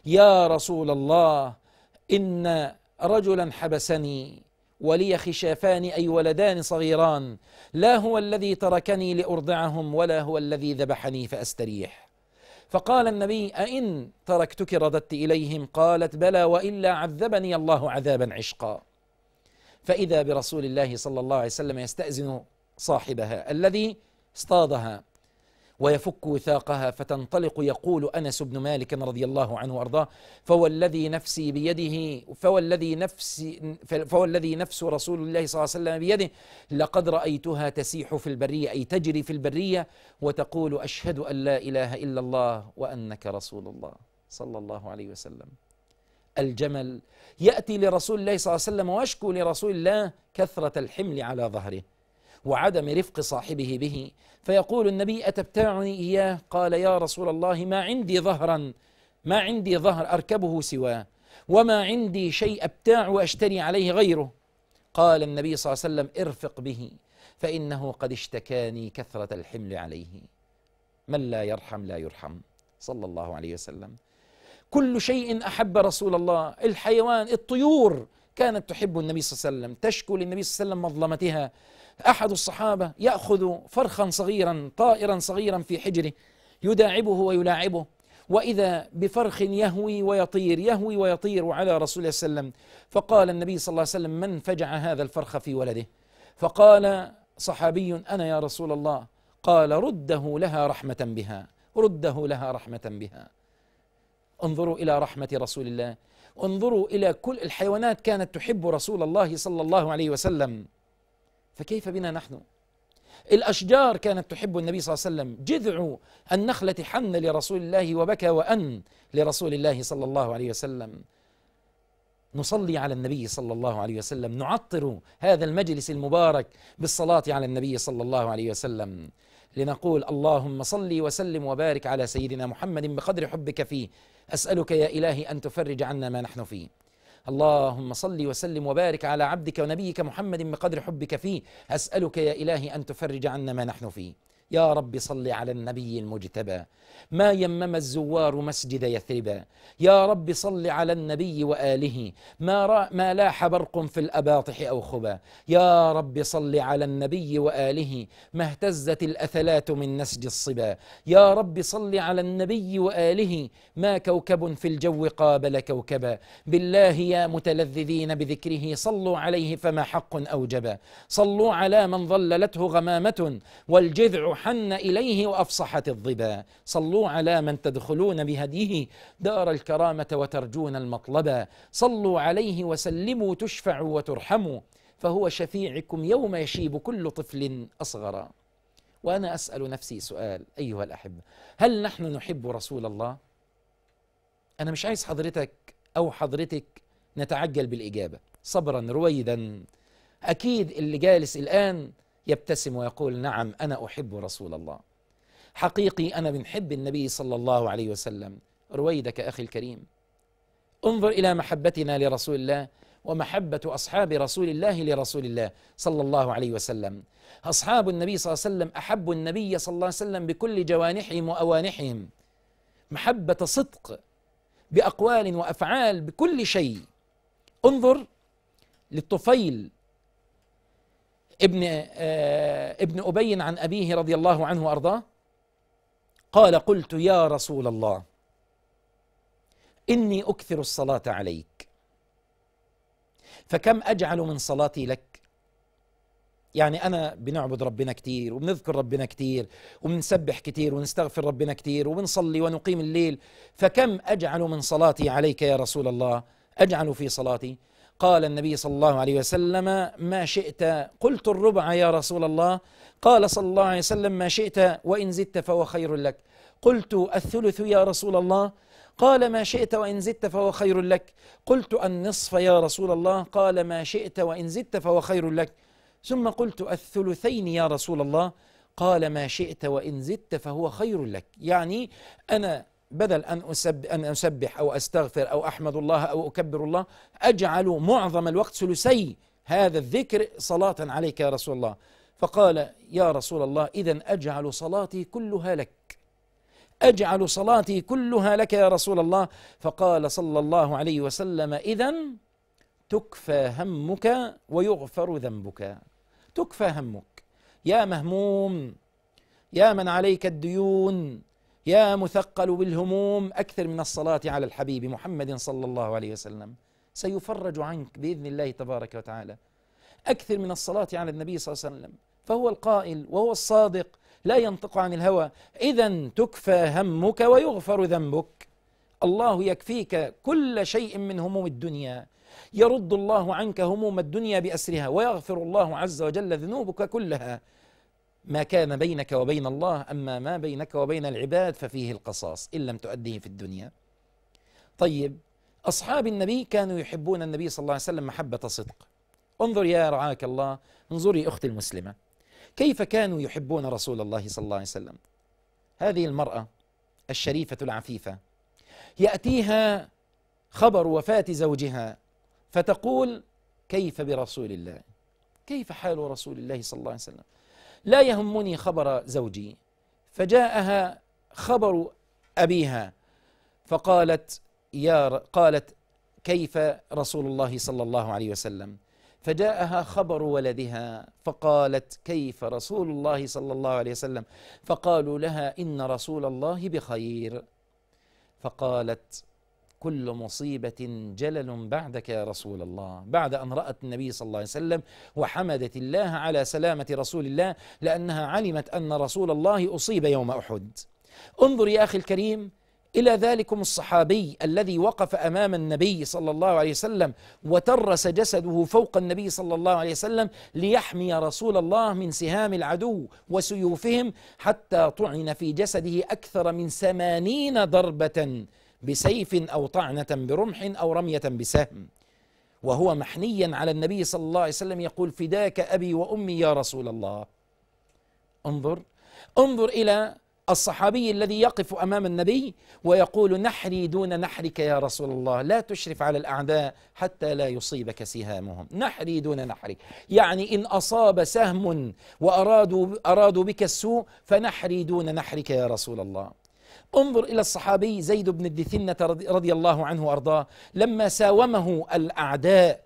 يا رسول الله إن رجلا حبسني ولي خشافان أي ولدان صغيران لا هو الذي تركني لأرضعهم ولا هو الذي ذبحني فأستريح فقال النبي أئن تركتك رددت إليهم قالت بلى وإلا عذبني الله عذابا عشقا فإذا برسول الله صلى الله عليه وسلم يستأذن صاحبها الذي اصطادها ويفك وثاقها فتنطلق يقول انس بن مالك رضي الله عنه وارضاه فوالذي نفسي بيده فوالذي نفسي فوالذي نفس رسول الله صلى الله عليه وسلم بيده لقد رايتها تسيح في البريه اي تجري في البريه وتقول اشهد ان لا اله الا الله وانك رسول الله صلى الله عليه وسلم الجمل ياتي لرسول الله صلى الله عليه وسلم ويشكو لرسول الله كثره الحمل على ظهره وعدم رفق صاحبه به فيقول النبي أتبتعني إياه قال يا رسول الله ما عندي ظهرا ما عندي ظهر أركبه سواه وما عندي شيء أبتاع وأشتري عليه غيره قال النبي صلى الله عليه وسلم ارفق به فإنه قد اشتكاني كثرة الحمل عليه من لا يرحم لا يرحم صلى الله عليه وسلم كل شيء أحب رسول الله الحيوان الطيور كانت تحب النبي صلى الله عليه وسلم تشكو للنبي صلى الله عليه وسلم مظلمتها أحد الصحابة يأخذ فرخا صغيرا طائرا صغيرا في حجره يداعبه ويلاعبه وإذا بفرخ يهوي ويطير يهوي ويطير على رسول الله صلى الله عليه وسلم فقال النبي صلى الله عليه وسلم من فجع هذا الفرخ في ولده فقال صحابي أنا يا رسول الله قال رده لها رحمة بها رده لها رحمة بها انظروا إلى رحمة رسول الله انظروا إلى كل الحيوانات كانت تحب رسول الله صلى الله عليه وسلم فكيف بنا نحن الأشجار كانت تحب النبي صلى الله عليه وسلم جذع النخلة حن لرسول الله وبكى وأن لرسول الله صلى الله عليه وسلم نصلي على النبي صلى الله عليه وسلم نعطر هذا المجلس المبارك بالصلاة على النبي صلى الله عليه وسلم لنقول اللهم صل وسلم وبارك على سيدنا محمد بقدر حبك فيه أسألك يا إلهي أن تفرج عنا ما نحن فيه اللهم صل وسلم وبارك على عبدك ونبيك محمد بقدر حبك فيه أسألك يا إلهي أن تفرج عنا ما نحن فيه يا رب صل على النبي المجتبى ما يمم الزوار مسجد يثربا يا رب صل على النبي وآله ما, را ما لاح برق في الأباطح أو خبا يا رب صل على النبي وآله ما اهتزت الأثلات من نسج الصبا يا رب صل على النبي وآله ما كوكب في الجو قابل كوكبا بالله يا متلذذين بذكره صلوا عليه فما حق أوجبا صلوا على من ظللته غمامة والجذع تروحن إليه وأفصحت الظبا صلوا على من تدخلون بهديه دار الكرامة وترجون المطلبا صلوا عليه وسلموا تشفعوا وترحموا فهو شفيعكم يوم يشيب كل طفل أصغرا وأنا أسأل نفسي سؤال أيها الأحبة هل نحن نحب رسول الله؟ أنا مش عايز حضرتك أو حضرتك نتعجل بالإجابة صبرا رويدا أكيد اللي جالس الآن يبتسم ويقول نعم انا احب رسول الله حقيقي انا من حب النبي صلى الله عليه وسلم رويدك اخي الكريم انظر الى محبتنا لرسول الله ومحبه اصحاب رسول الله لرسول الله صلى الله عليه وسلم اصحاب النبي صلى الله عليه وسلم احبوا النبي صلى الله عليه وسلم بكل جوانحهم واوانحهم محبه صدق باقوال وافعال بكل شيء انظر للطفيل ابن آه، ابن أبي عن أبيه رضي الله عنه وأرضاه قال قلت يا رسول الله إني أكثر الصلاة عليك فكم أجعل من صلاتي لك يعني أنا بنعبد ربنا كتير وبنذكر ربنا كتير وبنسبح كتير ونستغفر ربنا كتير وبنصلي ونقيم الليل فكم أجعل من صلاتي عليك يا رسول الله أجعل في صلاتي قال النبي صلى الله عليه وسلم ما شئت قلت الربع يا رسول الله قال صلى الله عليه وسلم ما شئت وإن زدت فهو خير لك قلت الثلث يا رسول الله قال ما شئت وإن زدت فهو خير لك قلت النصف يا رسول الله قال ما شئت وإن زدت فهو خير لك ثم قلت الثلثين يا رسول الله قال ما شئت وإن زدت فهو خير لك يعني أنا بدل أن, أسب أن أسبح أو أستغفر أو أحمد الله أو أكبر الله أجعل معظم الوقت ثلثي هذا الذكر صلاة عليك يا رسول الله فقال يا رسول الله إذا أجعل صلاتي كلها لك أجعل صلاتي كلها لك يا رسول الله فقال صلى الله عليه وسلم إذا تكفى همك ويغفر ذنبك تكفى همك يا مهموم يا من عليك الديون يا مثقل بالهموم أكثر من الصلاة على الحبيب محمد صلى الله عليه وسلم سيفرج عنك بإذن الله تبارك وتعالى أكثر من الصلاة على النبي صلى الله عليه وسلم فهو القائل وهو الصادق لا ينطق عن الهوى إذا تكفى همك ويغفر ذنبك الله يكفيك كل شيء من هموم الدنيا يرد الله عنك هموم الدنيا بأسرها ويغفر الله عز وجل ذنوبك كلها ما كان بينك وبين الله أما ما بينك وبين العباد ففيه القصاص إن لم تؤديه في الدنيا طيب أصحاب النبي كانوا يحبون النبي صلى الله عليه وسلم محبة صدق انظر يا رعاك الله انظري أختي المسلمة كيف كانوا يحبون رسول الله صلى الله عليه وسلم هذه المرأة الشريفة العفيفة يأتيها خبر وفاة زوجها فتقول كيف برسول الله كيف حال رسول الله صلى الله عليه وسلم لا يهمني خبر زوجي فجاءها خبر أبيها فقالت يا قالت كيف رسول الله صلى الله عليه وسلم فجاءها خبر ولدها فقالت كيف رسول الله صلى الله عليه وسلم فقالوا لها إن رسول الله بخير فقالت كل مصيبة جلل بعدك يا رسول الله بعد أن رأت النبي صلى الله عليه وسلم وحمدت الله على سلامة رسول الله لأنها علمت أن رسول الله أصيب يوم أحد انظر يا أخي الكريم إلى ذلكم الصحابي الذي وقف أمام النبي صلى الله عليه وسلم وترس جسده فوق النبي صلى الله عليه وسلم ليحمي رسول الله من سهام العدو وسيوفهم حتى طعن في جسده أكثر من ثمانين ضربة بسيف أو طعنة برمح أو رمية بسهم وهو محنيا على النبي صلى الله عليه وسلم يقول فداك أبي وأمي يا رسول الله انظر انظر إلى الصحابي الذي يقف امام النبي ويقول نحري دون نحرك يا رسول الله لا تشرف على الاعداء حتى لا يصيبك سهامهم نحري دون نحرك يعني ان اصاب سهم وارادوا ارادوا بك السوء فنحري دون نحرك يا رسول الله انظر إلى الصحابي زيد بن الدثنة رضي الله عنه وأرضاه لما ساومه الأعداء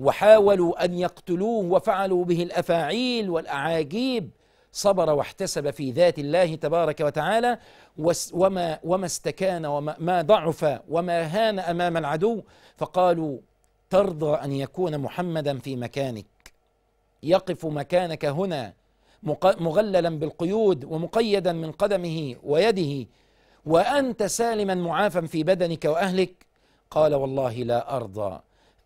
وحاولوا أن يقتلوه وفعلوا به الأفاعيل والأعاجيب صبر واحتسب في ذات الله تبارك وتعالى وما وما استكان وما ما ضعف وما هان امام العدو فقالوا ترضى ان يكون محمدا في مكانك يقف مكانك هنا مغللا بالقيود ومقيدا من قدمه ويده وأنت سالما معافا في بدنك وأهلك قال والله لا أرضى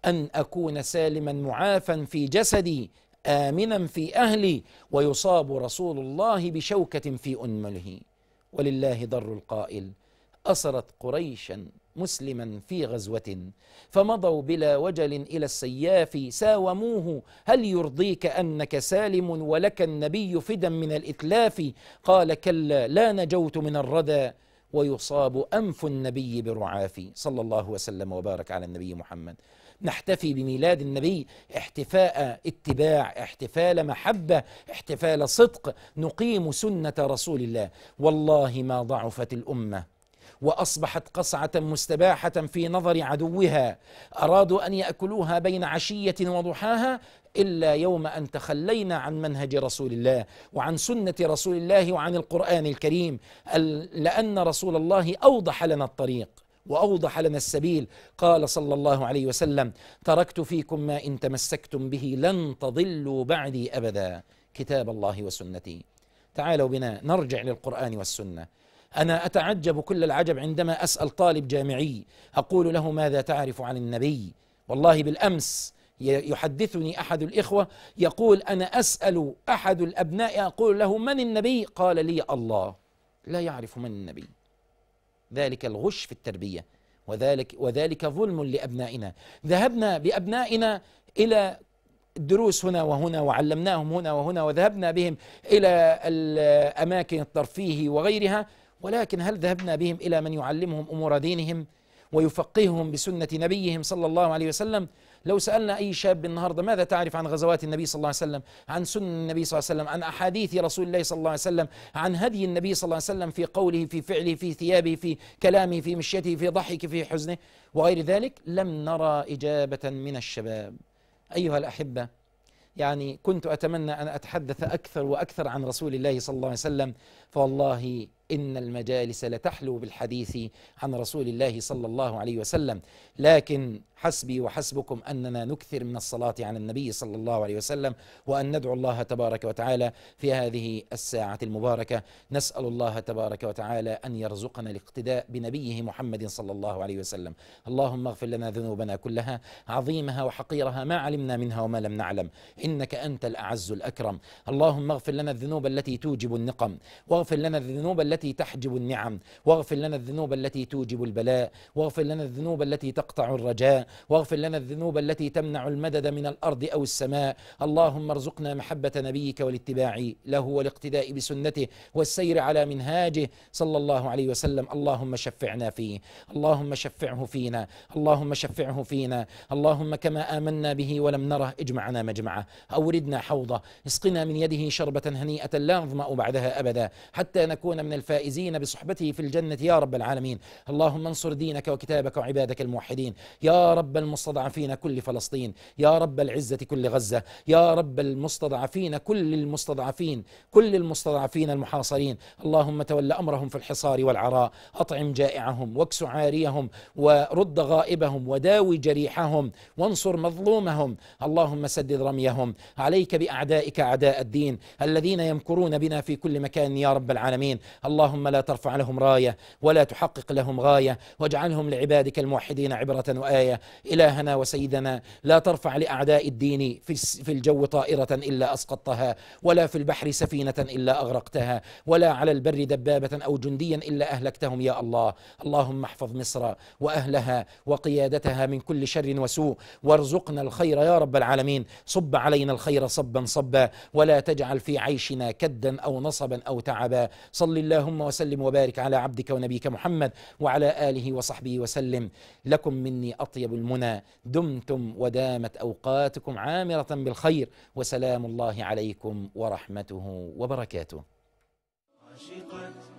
أن أكون سالما معافا في جسدي آمنا في أهلي ويصاب رسول الله بشوكة في أنمله ولله ضر القائل أسرت قريشا مسلما في غزوة فمضوا بلا وجل إلى السياف ساوموه هل يرضيك أنك سالم ولك النبي فدا من الإتلاف قال كلا لا نجوت من الردى ويصاب أنف النبي برعافي صلى الله وسلم وبارك على النبي محمد نحتفي بميلاد النبي احتفاء اتباع احتفال محبة احتفال صدق نقيم سنة رسول الله والله ما ضعفت الأمة واصبحت قصعه مستباحه في نظر عدوها ارادوا ان ياكلوها بين عشيه وضحاها الا يوم ان تخلينا عن منهج رسول الله وعن سنه رسول الله وعن القران الكريم لان رسول الله اوضح لنا الطريق واوضح لنا السبيل قال صلى الله عليه وسلم تركت فيكم ما ان تمسكتم به لن تضلوا بعدي ابدا كتاب الله وسنتي تعالوا بنا نرجع للقران والسنه أنا أتعجب كل العجب عندما أسأل طالب جامعي أقول له ماذا تعرف عن النبي والله بالأمس يحدثني أحد الإخوة يقول أنا أسأل أحد الأبناء أقول له من النبي قال لي الله لا يعرف من النبي ذلك الغش في التربية وذلك وذلك ظلم لأبنائنا ذهبنا بأبنائنا إلى الدروس هنا وهنا وعلمناهم هنا وهنا وذهبنا بهم إلى الأماكن الترفيه وغيرها ولكن هل ذهبنا بهم إلى من يعلمهم أمور دينهم ويفقههم بسنة نبيهم صلى الله عليه وسلم لو سألنا أي شاب النهاردة ماذا تعرف عن غزوات النبي صلى الله عليه وسلم عن سنن النبي صلى الله عليه وسلم عن أحاديث رسول الله صلى الله عليه وسلم عن هدي النبي صلى الله عليه وسلم في قوله في فعله في ثيابه في كلامه في مشيته في ضحكه في حزنه وغير ذلك لم نرى إجابة من الشباب أيها الأحبة يعني كنت أتمنى أن أتحدث أكثر وأكثر عن رسول الله صلى الله عليه وسلم فوالله إن المجالس لتحلو بالحديث عن رسول الله صلى الله عليه وسلم لكن حسبي وحسبكم أننا نكثر من الصلاة على النبي صلى الله عليه وسلم وأن ندعو الله تبارك وتعالى في هذه الساعة المباركة نسأل الله تبارك وتعالى أن يرزقنا الاقتداء بنبيه محمد صلى الله عليه وسلم اللهم اغفر لنا ذنوبنا كلها عظيمها وحقيرها ما علمنا منها وما لم نعلم إنك أنت الأعز الأكرم اللهم اغفر لنا الذنوب التي توجب النقم واغفر لنا الذنوب التي التي تحجب النعم واغفر لنا الذنوب التي توجب البلاء واغفر لنا الذنوب التي تقطع الرجاء واغفر لنا الذنوب التي تمنع المدد من الأرض أو السماء اللهم ارزقنا محبة نبيك والاتباع له والاقتداء بسنته والسير على منهاجه صلى الله عليه وسلم اللهم شفعنا فيه اللهم شفعه فينا اللهم شفعه فينا اللهم كما آمنا به ولم نره اجمعنا مجمعه أوردنا حوضه اسقنا من يده شربة هنيئة لا نظمأ بعدها أبدا حتى نكون من الف الفائزين بصحبته في الجنة يا رب العالمين اللهم انصر دينك وكتابك وعبادك الموحدين يا رب المستضعفين كل فلسطين يا رب العزة كل غزة يا رب المستضعفين كل المستضعفين كل المستضعفين المحاصرين اللهم تول أمرهم في الحصار والعراء أطعم جائعهم واكس عاريهم ورد غائبهم وداوي جريحهم وانصر مظلومهم اللهم سدد رميهم عليك بأعدائك أعداء الدين الذين يمكرون بنا في كل مكان يا رب العالمين الله اللهم لا ترفع لهم رايه ولا تحقق لهم غايه واجعلهم لعبادك الموحدين عبره وايه الهنا وسيدنا لا ترفع لاعداء الدين في الجو طائره الا اسقطتها ولا في البحر سفينه الا اغرقتها ولا على البر دبابه او جنديا الا اهلكتهم يا الله اللهم احفظ مصر واهلها وقيادتها من كل شر وسوء وارزقنا الخير يا رب العالمين صب علينا الخير صبا صبا ولا تجعل في عيشنا كدا او نصبا او تعبا صل اللهم اللهم وسلم وبارك على عبدك ونبيك محمد وعلى اله وصحبه وسلم لكم مني اطيب المنى دمتم ودامت اوقاتكم عامره بالخير وسلام الله عليكم ورحمته وبركاته عشقت